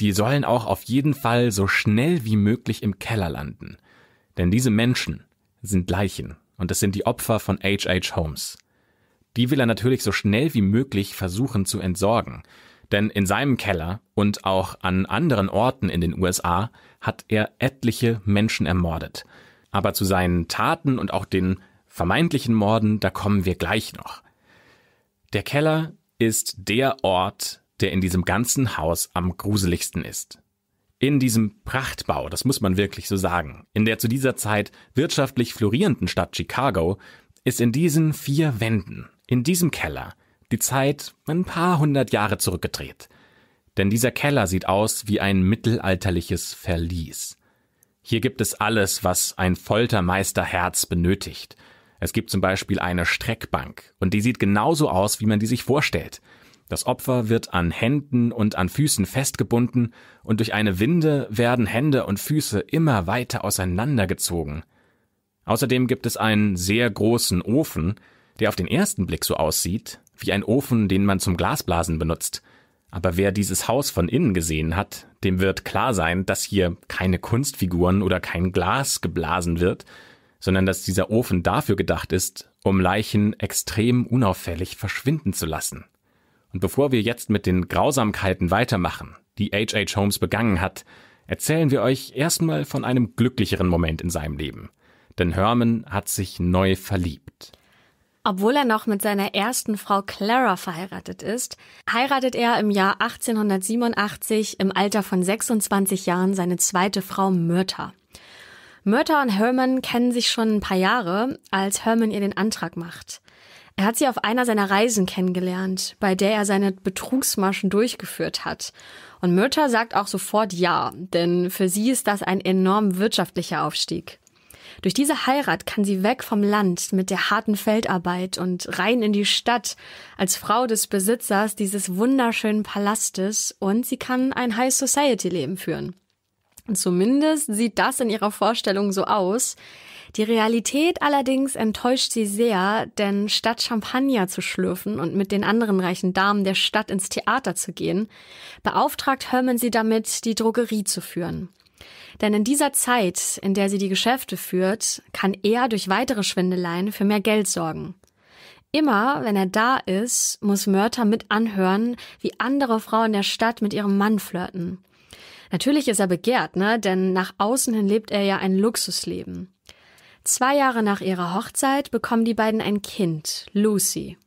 die sollen auch auf jeden Fall so schnell wie möglich im Keller landen. Denn diese Menschen sind Leichen und es sind die Opfer von H.H. Holmes. Die will er natürlich so schnell wie möglich versuchen zu entsorgen. Denn in seinem Keller und auch an anderen Orten in den USA hat er etliche Menschen ermordet. Aber zu seinen Taten und auch den vermeintlichen Morden, da kommen wir gleich noch. Der Keller ist der Ort, der in diesem ganzen Haus am gruseligsten ist. In diesem Prachtbau, das muss man wirklich so sagen, in der zu dieser Zeit wirtschaftlich florierenden Stadt Chicago, ist in diesen vier Wänden, in diesem Keller, die Zeit ein paar hundert Jahre zurückgedreht. Denn dieser Keller sieht aus wie ein mittelalterliches Verlies. Hier gibt es alles, was ein Foltermeisterherz benötigt – es gibt zum Beispiel eine Streckbank und die sieht genauso aus, wie man die sich vorstellt. Das Opfer wird an Händen und an Füßen festgebunden und durch eine Winde werden Hände und Füße immer weiter auseinandergezogen. Außerdem gibt es einen sehr großen Ofen, der auf den ersten Blick so aussieht, wie ein Ofen, den man zum Glasblasen benutzt. Aber wer dieses Haus von innen gesehen hat, dem wird klar sein, dass hier keine Kunstfiguren oder kein Glas geblasen wird, sondern dass dieser Ofen dafür gedacht ist, um Leichen extrem unauffällig verschwinden zu lassen. Und bevor wir jetzt mit den Grausamkeiten weitermachen, die H.H. Holmes begangen hat, erzählen wir euch erstmal von einem glücklicheren Moment in seinem Leben. Denn Herman hat sich neu verliebt. Obwohl er noch mit seiner ersten Frau Clara verheiratet ist, heiratet er im Jahr 1887 im Alter von 26 Jahren seine zweite Frau Myrta. Murta und Herman kennen sich schon ein paar Jahre, als Herman ihr den Antrag macht. Er hat sie auf einer seiner Reisen kennengelernt, bei der er seine Betrugsmaschen durchgeführt hat. Und Myrta sagt auch sofort Ja, denn für sie ist das ein enorm wirtschaftlicher Aufstieg. Durch diese Heirat kann sie weg vom Land mit der harten Feldarbeit und rein in die Stadt als Frau des Besitzers dieses wunderschönen Palastes und sie kann ein High Society Leben führen. Zumindest sieht das in ihrer Vorstellung so aus. Die Realität allerdings enttäuscht sie sehr, denn statt Champagner zu schlürfen und mit den anderen reichen Damen der Stadt ins Theater zu gehen, beauftragt Herman sie damit, die Drogerie zu führen. Denn in dieser Zeit, in der sie die Geschäfte führt, kann er durch weitere Schwindeleien für mehr Geld sorgen. Immer, wenn er da ist, muss Mörter mit anhören, wie andere Frauen der Stadt mit ihrem Mann flirten. Natürlich ist er begehrt, ne? denn nach außen hin lebt er ja ein Luxusleben. Zwei Jahre nach ihrer Hochzeit bekommen die beiden ein Kind, Lucy.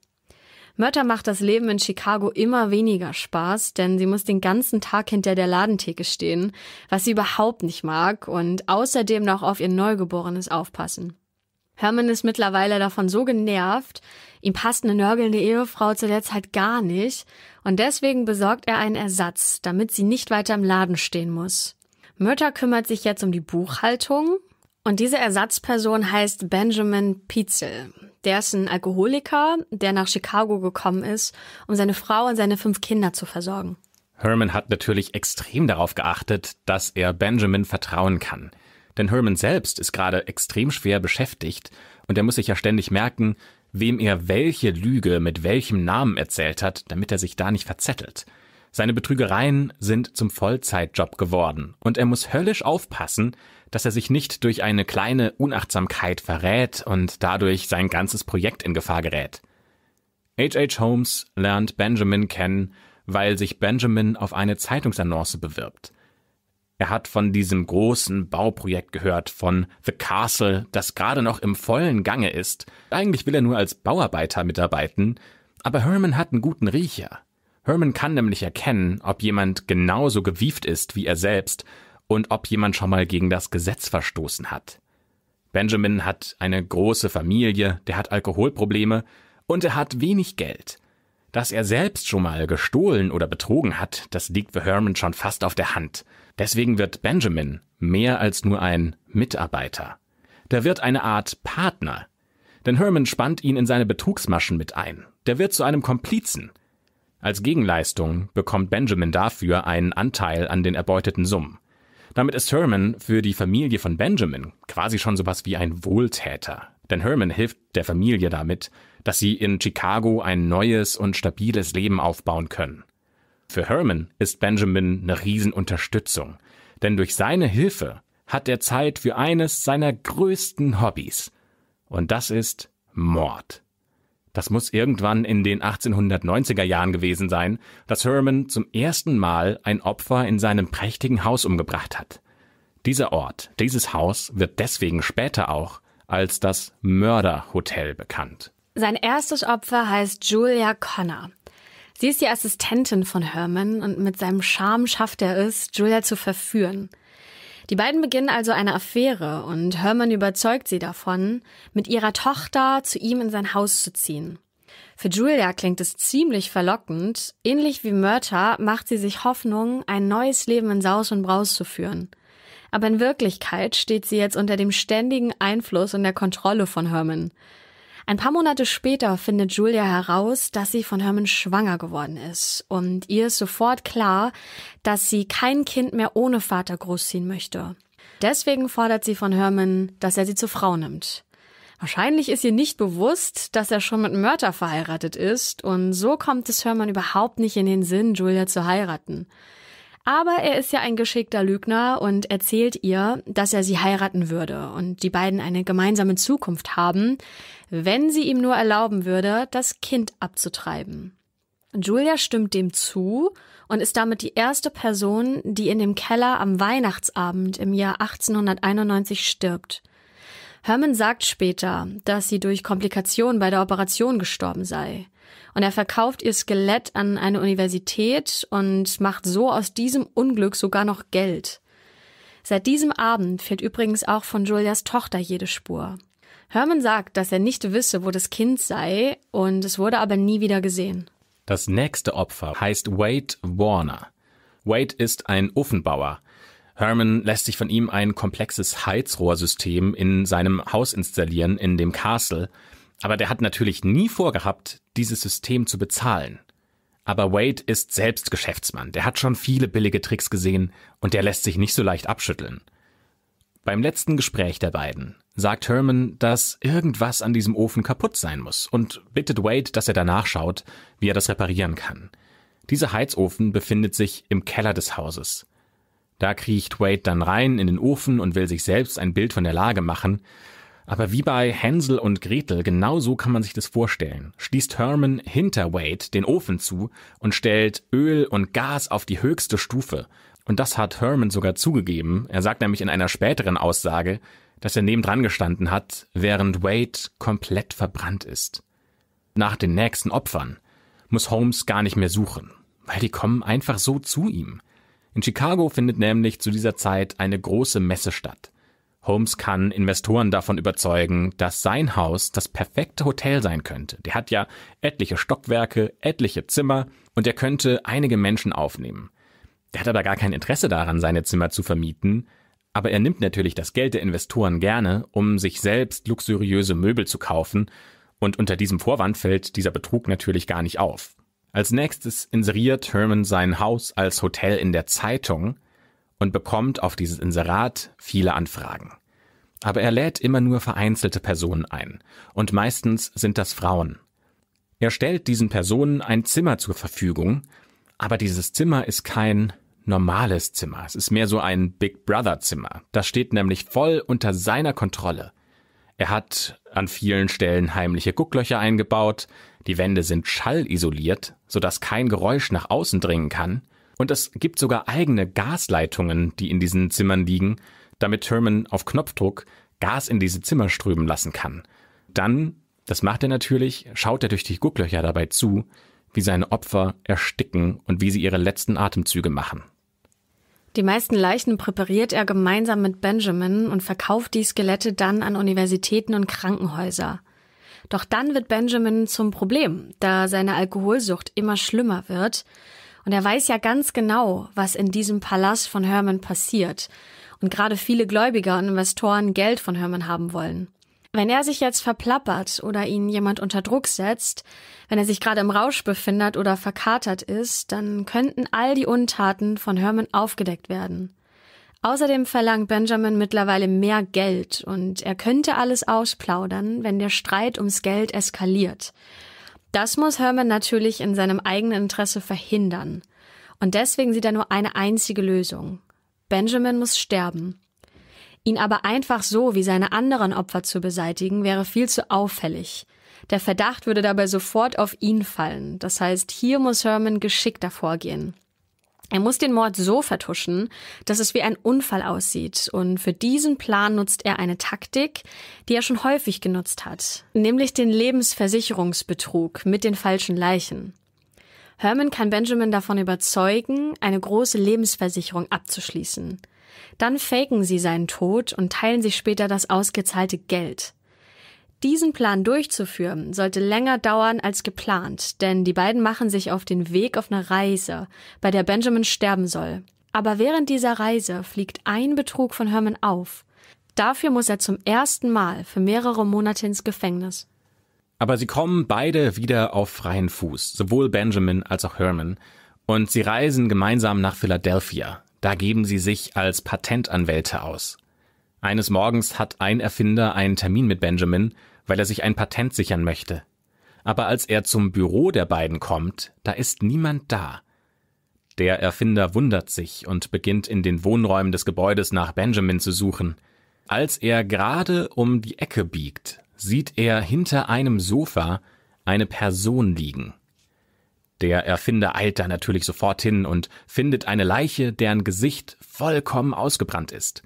Mörter macht das Leben in Chicago immer weniger Spaß, denn sie muss den ganzen Tag hinter der Ladentheke stehen, was sie überhaupt nicht mag und außerdem noch auf ihr Neugeborenes aufpassen. Hermann ist mittlerweile davon so genervt, ihm passt eine nörgelnde Ehefrau zu der Zeit halt gar nicht und deswegen besorgt er einen Ersatz, damit sie nicht weiter im Laden stehen muss. Myrta kümmert sich jetzt um die Buchhaltung und diese Ersatzperson heißt Benjamin Pietzel. Der ist ein Alkoholiker, der nach Chicago gekommen ist, um seine Frau und seine fünf Kinder zu versorgen. Herman hat natürlich extrem darauf geachtet, dass er Benjamin vertrauen kann. Denn Herman selbst ist gerade extrem schwer beschäftigt und er muss sich ja ständig merken, wem er welche Lüge mit welchem Namen erzählt hat, damit er sich da nicht verzettelt. Seine Betrügereien sind zum Vollzeitjob geworden und er muss höllisch aufpassen, dass er sich nicht durch eine kleine Unachtsamkeit verrät und dadurch sein ganzes Projekt in Gefahr gerät. H.H. Holmes lernt Benjamin kennen, weil sich Benjamin auf eine Zeitungsannonce bewirbt. Er hat von diesem großen Bauprojekt gehört, von The Castle, das gerade noch im vollen Gange ist. Eigentlich will er nur als Bauarbeiter mitarbeiten, aber Herman hat einen guten Riecher. Herman kann nämlich erkennen, ob jemand genauso gewieft ist wie er selbst und ob jemand schon mal gegen das Gesetz verstoßen hat. Benjamin hat eine große Familie, der hat Alkoholprobleme und er hat wenig Geld. Dass er selbst schon mal gestohlen oder betrogen hat, das liegt für Herman schon fast auf der Hand. Deswegen wird Benjamin mehr als nur ein Mitarbeiter. Der wird eine Art Partner. Denn Herman spannt ihn in seine Betrugsmaschen mit ein. Der wird zu einem Komplizen. Als Gegenleistung bekommt Benjamin dafür einen Anteil an den erbeuteten Summen. Damit ist Herman für die Familie von Benjamin quasi schon sowas wie ein Wohltäter. Denn Herman hilft der Familie damit, dass sie in Chicago ein neues und stabiles Leben aufbauen können. Für Herman ist Benjamin eine Riesenunterstützung, denn durch seine Hilfe hat er Zeit für eines seiner größten Hobbys. Und das ist Mord. Das muss irgendwann in den 1890er Jahren gewesen sein, dass Herman zum ersten Mal ein Opfer in seinem prächtigen Haus umgebracht hat. Dieser Ort, dieses Haus wird deswegen später auch als das Mörderhotel bekannt. Sein erstes Opfer heißt Julia Connor. Sie ist die Assistentin von Herman und mit seinem Charme schafft er es, Julia zu verführen. Die beiden beginnen also eine Affäre und Herman überzeugt sie davon, mit ihrer Tochter zu ihm in sein Haus zu ziehen. Für Julia klingt es ziemlich verlockend. Ähnlich wie Mörter macht sie sich Hoffnung, ein neues Leben in Saus und Braus zu führen. Aber in Wirklichkeit steht sie jetzt unter dem ständigen Einfluss und der Kontrolle von Herman. Ein paar Monate später findet Julia heraus, dass sie von Herman schwanger geworden ist und ihr ist sofort klar, dass sie kein Kind mehr ohne Vater großziehen möchte. Deswegen fordert sie von Herman, dass er sie zur Frau nimmt. Wahrscheinlich ist ihr nicht bewusst, dass er schon mit Mörder verheiratet ist und so kommt es Herman überhaupt nicht in den Sinn, Julia zu heiraten. Aber er ist ja ein geschickter Lügner und erzählt ihr, dass er sie heiraten würde und die beiden eine gemeinsame Zukunft haben, wenn sie ihm nur erlauben würde, das Kind abzutreiben. Julia stimmt dem zu und ist damit die erste Person, die in dem Keller am Weihnachtsabend im Jahr 1891 stirbt. Herman sagt später, dass sie durch Komplikationen bei der Operation gestorben sei. Und er verkauft ihr Skelett an eine Universität und macht so aus diesem Unglück sogar noch Geld. Seit diesem Abend fehlt übrigens auch von Julias Tochter jede Spur. Herman sagt, dass er nicht wisse, wo das Kind sei, und es wurde aber nie wieder gesehen. Das nächste Opfer heißt Wade Warner. Wade ist ein Ofenbauer. Herman lässt sich von ihm ein komplexes Heizrohrsystem in seinem Haus installieren, in dem Castle, aber der hat natürlich nie vorgehabt, dieses System zu bezahlen. Aber Wade ist selbst Geschäftsmann, der hat schon viele billige Tricks gesehen und der lässt sich nicht so leicht abschütteln. Beim letzten Gespräch der beiden sagt Herman, dass irgendwas an diesem Ofen kaputt sein muss und bittet Wade, dass er danach schaut, wie er das reparieren kann. Dieser Heizofen befindet sich im Keller des Hauses. Da kriecht Wade dann rein in den Ofen und will sich selbst ein Bild von der Lage machen, aber wie bei Hänsel und Gretel, genau so kann man sich das vorstellen. Schließt Herman hinter Wade den Ofen zu und stellt Öl und Gas auf die höchste Stufe. Und das hat Herman sogar zugegeben. Er sagt nämlich in einer späteren Aussage, dass er nebendran gestanden hat, während Wade komplett verbrannt ist. Nach den nächsten Opfern muss Holmes gar nicht mehr suchen, weil die kommen einfach so zu ihm. In Chicago findet nämlich zu dieser Zeit eine große Messe statt. Holmes kann Investoren davon überzeugen, dass sein Haus das perfekte Hotel sein könnte. Der hat ja etliche Stockwerke, etliche Zimmer und er könnte einige Menschen aufnehmen. Der hat aber gar kein Interesse daran, seine Zimmer zu vermieten, aber er nimmt natürlich das Geld der Investoren gerne, um sich selbst luxuriöse Möbel zu kaufen, und unter diesem Vorwand fällt dieser Betrug natürlich gar nicht auf. Als nächstes inseriert Herman sein Haus als Hotel in der Zeitung und bekommt auf dieses Inserat viele Anfragen. Aber er lädt immer nur vereinzelte Personen ein, und meistens sind das Frauen. Er stellt diesen Personen ein Zimmer zur Verfügung, aber dieses Zimmer ist kein normales Zimmer, es ist mehr so ein Big Brother Zimmer. Das steht nämlich voll unter seiner Kontrolle. Er hat an vielen Stellen heimliche Gucklöcher eingebaut, die Wände sind schallisoliert, sodass kein Geräusch nach außen dringen kann, und es gibt sogar eigene Gasleitungen, die in diesen Zimmern liegen, damit Herman auf Knopfdruck Gas in diese Zimmer strömen lassen kann. Dann, das macht er natürlich, schaut er durch die Gucklöcher dabei zu, wie seine Opfer ersticken und wie sie ihre letzten Atemzüge machen. Die meisten Leichen präpariert er gemeinsam mit Benjamin und verkauft die Skelette dann an Universitäten und Krankenhäuser. Doch dann wird Benjamin zum Problem, da seine Alkoholsucht immer schlimmer wird. Und er weiß ja ganz genau, was in diesem Palast von Herman passiert und gerade viele Gläubiger und Investoren Geld von Hermann haben wollen. Wenn er sich jetzt verplappert oder ihn jemand unter Druck setzt, wenn er sich gerade im Rausch befindet oder verkatert ist, dann könnten all die Untaten von Herman aufgedeckt werden. Außerdem verlangt Benjamin mittlerweile mehr Geld und er könnte alles ausplaudern, wenn der Streit ums Geld eskaliert. Das muss Herman natürlich in seinem eigenen Interesse verhindern. Und deswegen sieht er nur eine einzige Lösung. Benjamin muss sterben. Ihn aber einfach so wie seine anderen Opfer zu beseitigen, wäre viel zu auffällig. Der Verdacht würde dabei sofort auf ihn fallen. Das heißt, hier muss Herman geschickter vorgehen. Er muss den Mord so vertuschen, dass es wie ein Unfall aussieht. Und für diesen Plan nutzt er eine Taktik, die er schon häufig genutzt hat, nämlich den Lebensversicherungsbetrug mit den falschen Leichen. Herman kann Benjamin davon überzeugen, eine große Lebensversicherung abzuschließen. Dann faken sie seinen Tod und teilen sich später das ausgezahlte Geld. Diesen Plan durchzuführen sollte länger dauern als geplant, denn die beiden machen sich auf den Weg auf eine Reise, bei der Benjamin sterben soll. Aber während dieser Reise fliegt ein Betrug von Herman auf. Dafür muss er zum ersten Mal für mehrere Monate ins Gefängnis. Aber sie kommen beide wieder auf freien Fuß, sowohl Benjamin als auch Herman, und sie reisen gemeinsam nach Philadelphia. Da geben sie sich als Patentanwälte aus. Eines Morgens hat ein Erfinder einen Termin mit Benjamin, weil er sich ein Patent sichern möchte. Aber als er zum Büro der beiden kommt, da ist niemand da. Der Erfinder wundert sich und beginnt in den Wohnräumen des Gebäudes nach Benjamin zu suchen. Als er gerade um die Ecke biegt, sieht er hinter einem Sofa eine Person liegen. Der Erfinder eilt da natürlich sofort hin und findet eine Leiche, deren Gesicht vollkommen ausgebrannt ist.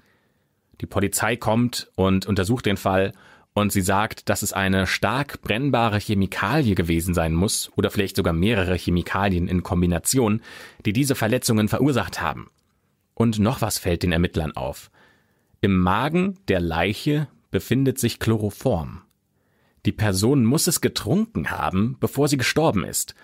Die Polizei kommt und untersucht den Fall und sie sagt, dass es eine stark brennbare Chemikalie gewesen sein muss oder vielleicht sogar mehrere Chemikalien in Kombination, die diese Verletzungen verursacht haben. Und noch was fällt den Ermittlern auf. Im Magen der Leiche befindet sich Chloroform. Die Person muss es getrunken haben, bevor sie gestorben ist.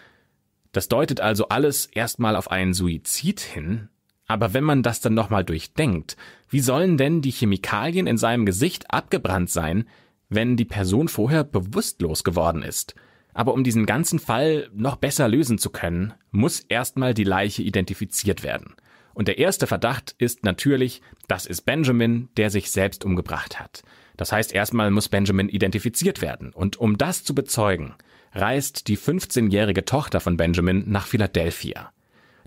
Das deutet also alles erstmal auf einen Suizid hin, aber wenn man das dann nochmal durchdenkt, wie sollen denn die Chemikalien in seinem Gesicht abgebrannt sein, wenn die Person vorher bewusstlos geworden ist? Aber um diesen ganzen Fall noch besser lösen zu können, muss erstmal die Leiche identifiziert werden. Und der erste Verdacht ist natürlich, das ist Benjamin, der sich selbst umgebracht hat. Das heißt, erstmal muss Benjamin identifiziert werden. Und um das zu bezeugen, reist die 15-jährige Tochter von Benjamin nach Philadelphia.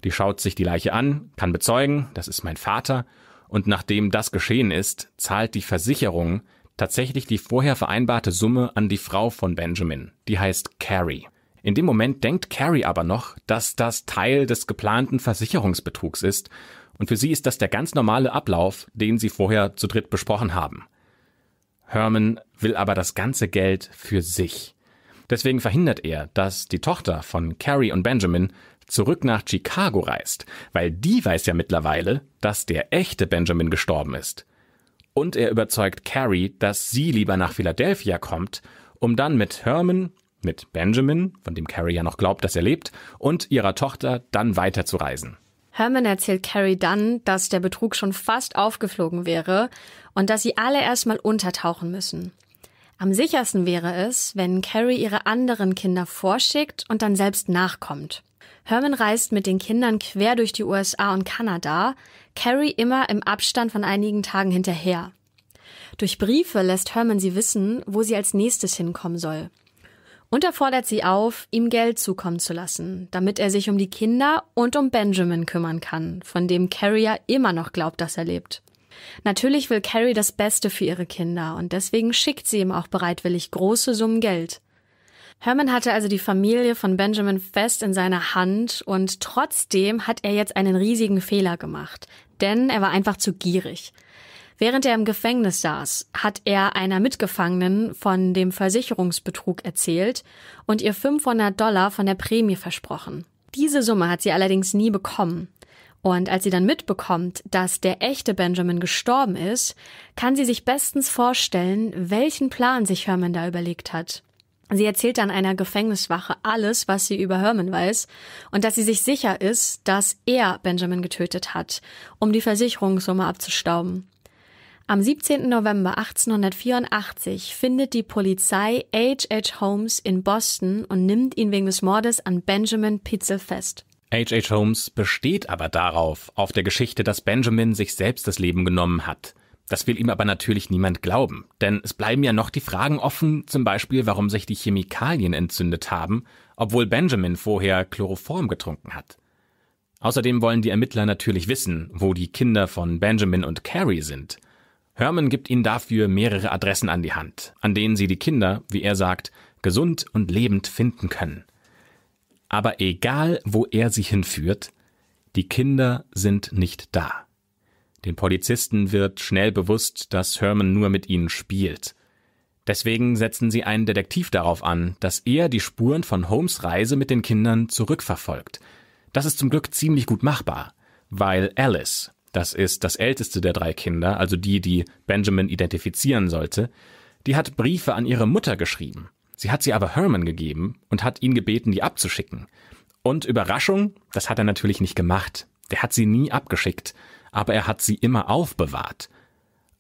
Die schaut sich die Leiche an, kann bezeugen, das ist mein Vater, und nachdem das geschehen ist, zahlt die Versicherung tatsächlich die vorher vereinbarte Summe an die Frau von Benjamin. Die heißt Carrie. In dem Moment denkt Carrie aber noch, dass das Teil des geplanten Versicherungsbetrugs ist, und für sie ist das der ganz normale Ablauf, den sie vorher zu dritt besprochen haben. Herman will aber das ganze Geld für sich. Deswegen verhindert er, dass die Tochter von Carrie und Benjamin zurück nach Chicago reist, weil die weiß ja mittlerweile, dass der echte Benjamin gestorben ist. Und er überzeugt Carrie, dass sie lieber nach Philadelphia kommt, um dann mit Herman, mit Benjamin, von dem Carrie ja noch glaubt, dass er lebt, und ihrer Tochter dann weiterzureisen. Herman erzählt Carrie dann, dass der Betrug schon fast aufgeflogen wäre und dass sie alle erstmal untertauchen müssen. Am sichersten wäre es, wenn Carrie ihre anderen Kinder vorschickt und dann selbst nachkommt. Herman reist mit den Kindern quer durch die USA und Kanada, Carrie immer im Abstand von einigen Tagen hinterher. Durch Briefe lässt Herman sie wissen, wo sie als nächstes hinkommen soll. Und er fordert sie auf, ihm Geld zukommen zu lassen, damit er sich um die Kinder und um Benjamin kümmern kann, von dem Carrie ja immer noch glaubt, dass er lebt. Natürlich will Carrie das Beste für ihre Kinder und deswegen schickt sie ihm auch bereitwillig große Summen Geld. Herman hatte also die Familie von Benjamin fest in seiner Hand und trotzdem hat er jetzt einen riesigen Fehler gemacht, denn er war einfach zu gierig. Während er im Gefängnis saß, hat er einer Mitgefangenen von dem Versicherungsbetrug erzählt und ihr 500 Dollar von der Prämie versprochen. Diese Summe hat sie allerdings nie bekommen. Und als sie dann mitbekommt, dass der echte Benjamin gestorben ist, kann sie sich bestens vorstellen, welchen Plan sich Herman da überlegt hat. Sie erzählt dann einer Gefängniswache alles, was sie über Herman weiß und dass sie sich sicher ist, dass er Benjamin getötet hat, um die Versicherungssumme abzustauben. Am 17. November 1884 findet die Polizei H.H. Holmes in Boston und nimmt ihn wegen des Mordes an Benjamin Pitzel fest. H.H. Holmes besteht aber darauf, auf der Geschichte, dass Benjamin sich selbst das Leben genommen hat. Das will ihm aber natürlich niemand glauben, denn es bleiben ja noch die Fragen offen, zum Beispiel, warum sich die Chemikalien entzündet haben, obwohl Benjamin vorher Chloroform getrunken hat. Außerdem wollen die Ermittler natürlich wissen, wo die Kinder von Benjamin und Carrie sind. Herman gibt ihnen dafür mehrere Adressen an die Hand, an denen sie die Kinder, wie er sagt, gesund und lebend finden können. Aber egal, wo er sie hinführt, die Kinder sind nicht da. Den Polizisten wird schnell bewusst, dass Herman nur mit ihnen spielt. Deswegen setzen sie einen Detektiv darauf an, dass er die Spuren von Holmes Reise mit den Kindern zurückverfolgt. Das ist zum Glück ziemlich gut machbar, weil Alice, das ist das älteste der drei Kinder, also die, die Benjamin identifizieren sollte, die hat Briefe an ihre Mutter geschrieben. Sie hat sie aber Herman gegeben und hat ihn gebeten, die abzuschicken. Und Überraschung, das hat er natürlich nicht gemacht. Der hat sie nie abgeschickt, aber er hat sie immer aufbewahrt.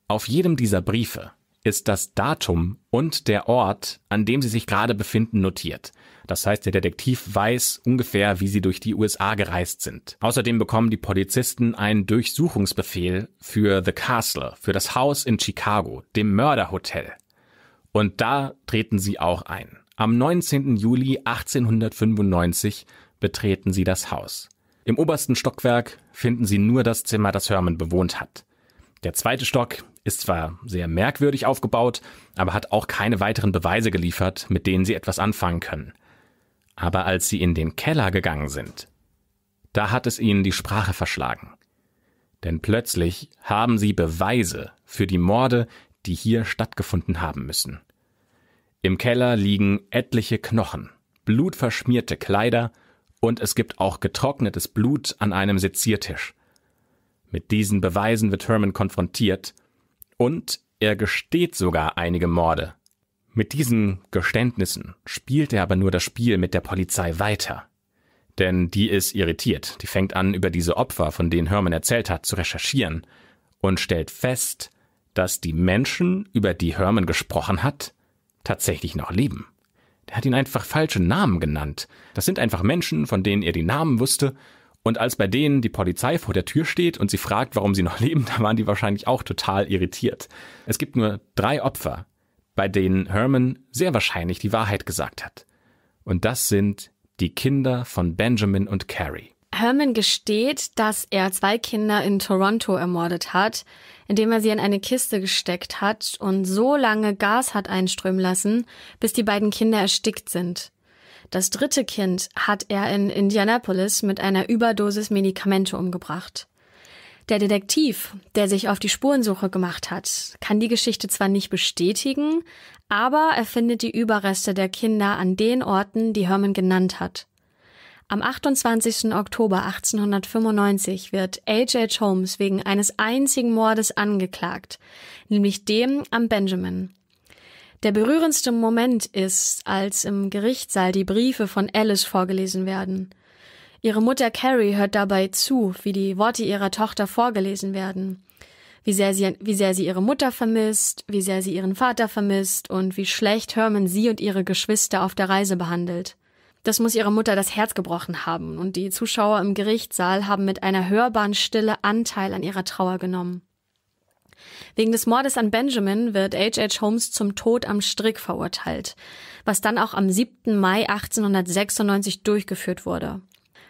Auf jedem dieser Briefe ist das Datum und der Ort, an dem sie sich gerade befinden, notiert. Das heißt, der Detektiv weiß ungefähr, wie sie durch die USA gereist sind. Außerdem bekommen die Polizisten einen Durchsuchungsbefehl für The Castle, für das Haus in Chicago, dem Mörderhotel. Und da treten sie auch ein. Am 19. Juli 1895 betreten sie das Haus. Im obersten Stockwerk finden sie nur das Zimmer, das Herman bewohnt hat. Der zweite Stock ist zwar sehr merkwürdig aufgebaut, aber hat auch keine weiteren Beweise geliefert, mit denen sie etwas anfangen können. Aber als sie in den Keller gegangen sind, da hat es ihnen die Sprache verschlagen. Denn plötzlich haben sie Beweise für die Morde, die hier stattgefunden haben müssen. Im Keller liegen etliche Knochen, blutverschmierte Kleider und es gibt auch getrocknetes Blut an einem Seziertisch. Mit diesen Beweisen wird Herman konfrontiert und er gesteht sogar einige Morde, mit diesen Geständnissen spielt er aber nur das Spiel mit der Polizei weiter. Denn die ist irritiert. Die fängt an, über diese Opfer, von denen Hermann erzählt hat, zu recherchieren und stellt fest, dass die Menschen, über die Hermann gesprochen hat, tatsächlich noch leben. Der hat ihn einfach falsche Namen genannt. Das sind einfach Menschen, von denen er die Namen wusste. Und als bei denen die Polizei vor der Tür steht und sie fragt, warum sie noch leben, da waren die wahrscheinlich auch total irritiert. Es gibt nur drei Opfer, bei denen Herman sehr wahrscheinlich die Wahrheit gesagt hat. Und das sind die Kinder von Benjamin und Carrie. Herman gesteht, dass er zwei Kinder in Toronto ermordet hat, indem er sie in eine Kiste gesteckt hat und so lange Gas hat einströmen lassen, bis die beiden Kinder erstickt sind. Das dritte Kind hat er in Indianapolis mit einer Überdosis Medikamente umgebracht. Der Detektiv, der sich auf die Spurensuche gemacht hat, kann die Geschichte zwar nicht bestätigen, aber er findet die Überreste der Kinder an den Orten, die Herman genannt hat. Am 28. Oktober 1895 wird H.H. Holmes wegen eines einzigen Mordes angeklagt, nämlich dem am Benjamin. Der berührendste Moment ist, als im Gerichtssaal die Briefe von Alice vorgelesen werden. Ihre Mutter Carrie hört dabei zu, wie die Worte ihrer Tochter vorgelesen werden. Wie sehr, sie, wie sehr sie ihre Mutter vermisst, wie sehr sie ihren Vater vermisst und wie schlecht Herman sie und ihre Geschwister auf der Reise behandelt. Das muss ihrer Mutter das Herz gebrochen haben, und die Zuschauer im Gerichtssaal haben mit einer hörbaren Stille Anteil an ihrer Trauer genommen. Wegen des Mordes an Benjamin wird H.H. Holmes zum Tod am Strick verurteilt, was dann auch am 7. Mai 1896 durchgeführt wurde.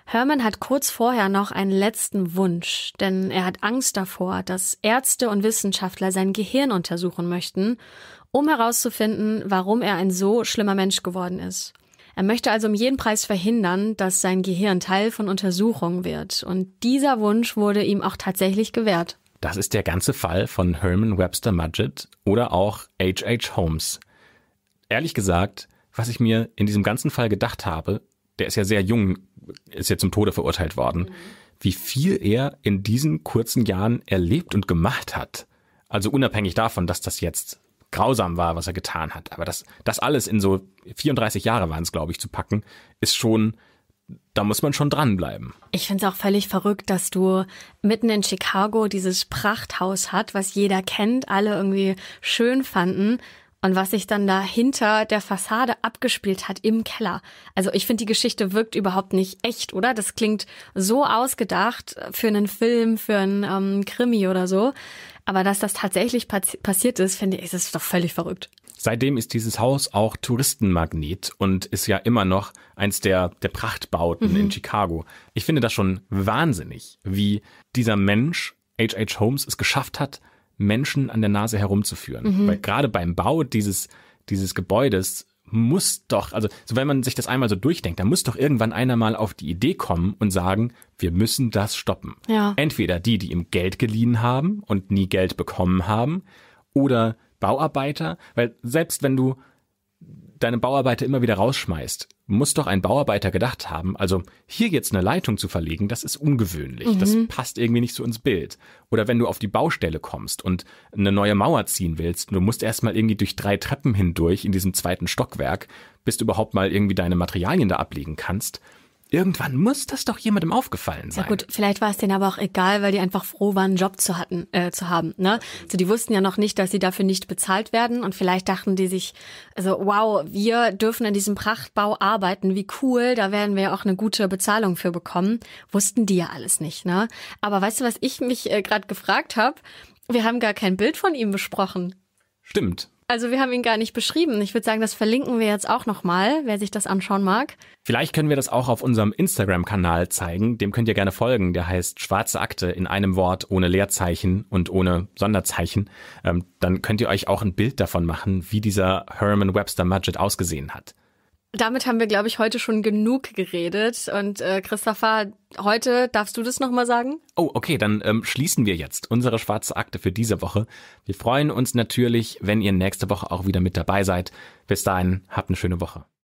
Herman hat kurz vorher noch einen letzten Wunsch, denn er hat Angst davor, dass Ärzte und Wissenschaftler sein Gehirn untersuchen möchten, um herauszufinden, warum er ein so schlimmer Mensch geworden ist. Er möchte also um jeden Preis verhindern, dass sein Gehirn Teil von Untersuchungen wird, und dieser Wunsch wurde ihm auch tatsächlich gewährt. Das ist der ganze Fall von Herman Webster Mudgett oder auch H.H. Holmes. Ehrlich gesagt, was ich mir in diesem ganzen Fall gedacht habe, der ist ja sehr jung, ist ja zum Tode verurteilt worden, mhm. wie viel er in diesen kurzen Jahren erlebt und gemacht hat. Also unabhängig davon, dass das jetzt grausam war, was er getan hat. Aber das, das alles in so 34 Jahre waren es, glaube ich, zu packen, ist schon, da muss man schon dranbleiben. Ich finde es auch völlig verrückt, dass du mitten in Chicago dieses Prachthaus hat, was jeder kennt, alle irgendwie schön fanden und was sich dann da hinter der Fassade abgespielt hat im Keller. Also ich finde, die Geschichte wirkt überhaupt nicht echt, oder? Das klingt so ausgedacht für einen Film, für einen ähm, Krimi oder so. Aber dass das tatsächlich pass passiert ist, finde ich, ist doch völlig verrückt. Seitdem ist dieses Haus auch Touristenmagnet und ist ja immer noch eins der, der Prachtbauten mhm. in Chicago. Ich finde das schon wahnsinnig, wie dieser Mensch, H.H. Holmes, es geschafft hat, Menschen an der Nase herumzuführen. Mhm. Weil gerade beim Bau dieses, dieses Gebäudes muss doch, also so wenn man sich das einmal so durchdenkt, dann muss doch irgendwann einer mal auf die Idee kommen und sagen, wir müssen das stoppen. Ja. Entweder die, die ihm Geld geliehen haben und nie Geld bekommen haben, oder Bauarbeiter, weil selbst wenn du deine Bauarbeiter immer wieder rausschmeißt, muss doch ein Bauarbeiter gedacht haben, also hier jetzt eine Leitung zu verlegen, das ist ungewöhnlich, mhm. das passt irgendwie nicht so ins Bild. Oder wenn du auf die Baustelle kommst und eine neue Mauer ziehen willst, du musst erstmal irgendwie durch drei Treppen hindurch in diesem zweiten Stockwerk, bis du überhaupt mal irgendwie deine Materialien da ablegen kannst. Irgendwann muss das doch jemandem aufgefallen sein. Ja gut, vielleicht war es denen aber auch egal, weil die einfach froh waren, einen Job zu, hatten, äh, zu haben. Ne? Also die wussten ja noch nicht, dass sie dafür nicht bezahlt werden und vielleicht dachten die sich, also wow, wir dürfen in diesem Prachtbau arbeiten, wie cool, da werden wir ja auch eine gute Bezahlung für bekommen. Wussten die ja alles nicht. Ne? Aber weißt du, was ich mich äh, gerade gefragt habe? Wir haben gar kein Bild von ihm besprochen. Stimmt. Also wir haben ihn gar nicht beschrieben. Ich würde sagen, das verlinken wir jetzt auch nochmal, wer sich das anschauen mag. Vielleicht können wir das auch auf unserem Instagram-Kanal zeigen. Dem könnt ihr gerne folgen. Der heißt Schwarze Akte in einem Wort ohne Leerzeichen und ohne Sonderzeichen. Ähm, dann könnt ihr euch auch ein Bild davon machen, wie dieser Herman Webster Mudget ausgesehen hat. Damit haben wir, glaube ich, heute schon genug geredet. Und äh, Christopher, heute darfst du das nochmal sagen? Oh, okay, dann ähm, schließen wir jetzt unsere schwarze Akte für diese Woche. Wir freuen uns natürlich, wenn ihr nächste Woche auch wieder mit dabei seid. Bis dahin, habt eine schöne Woche.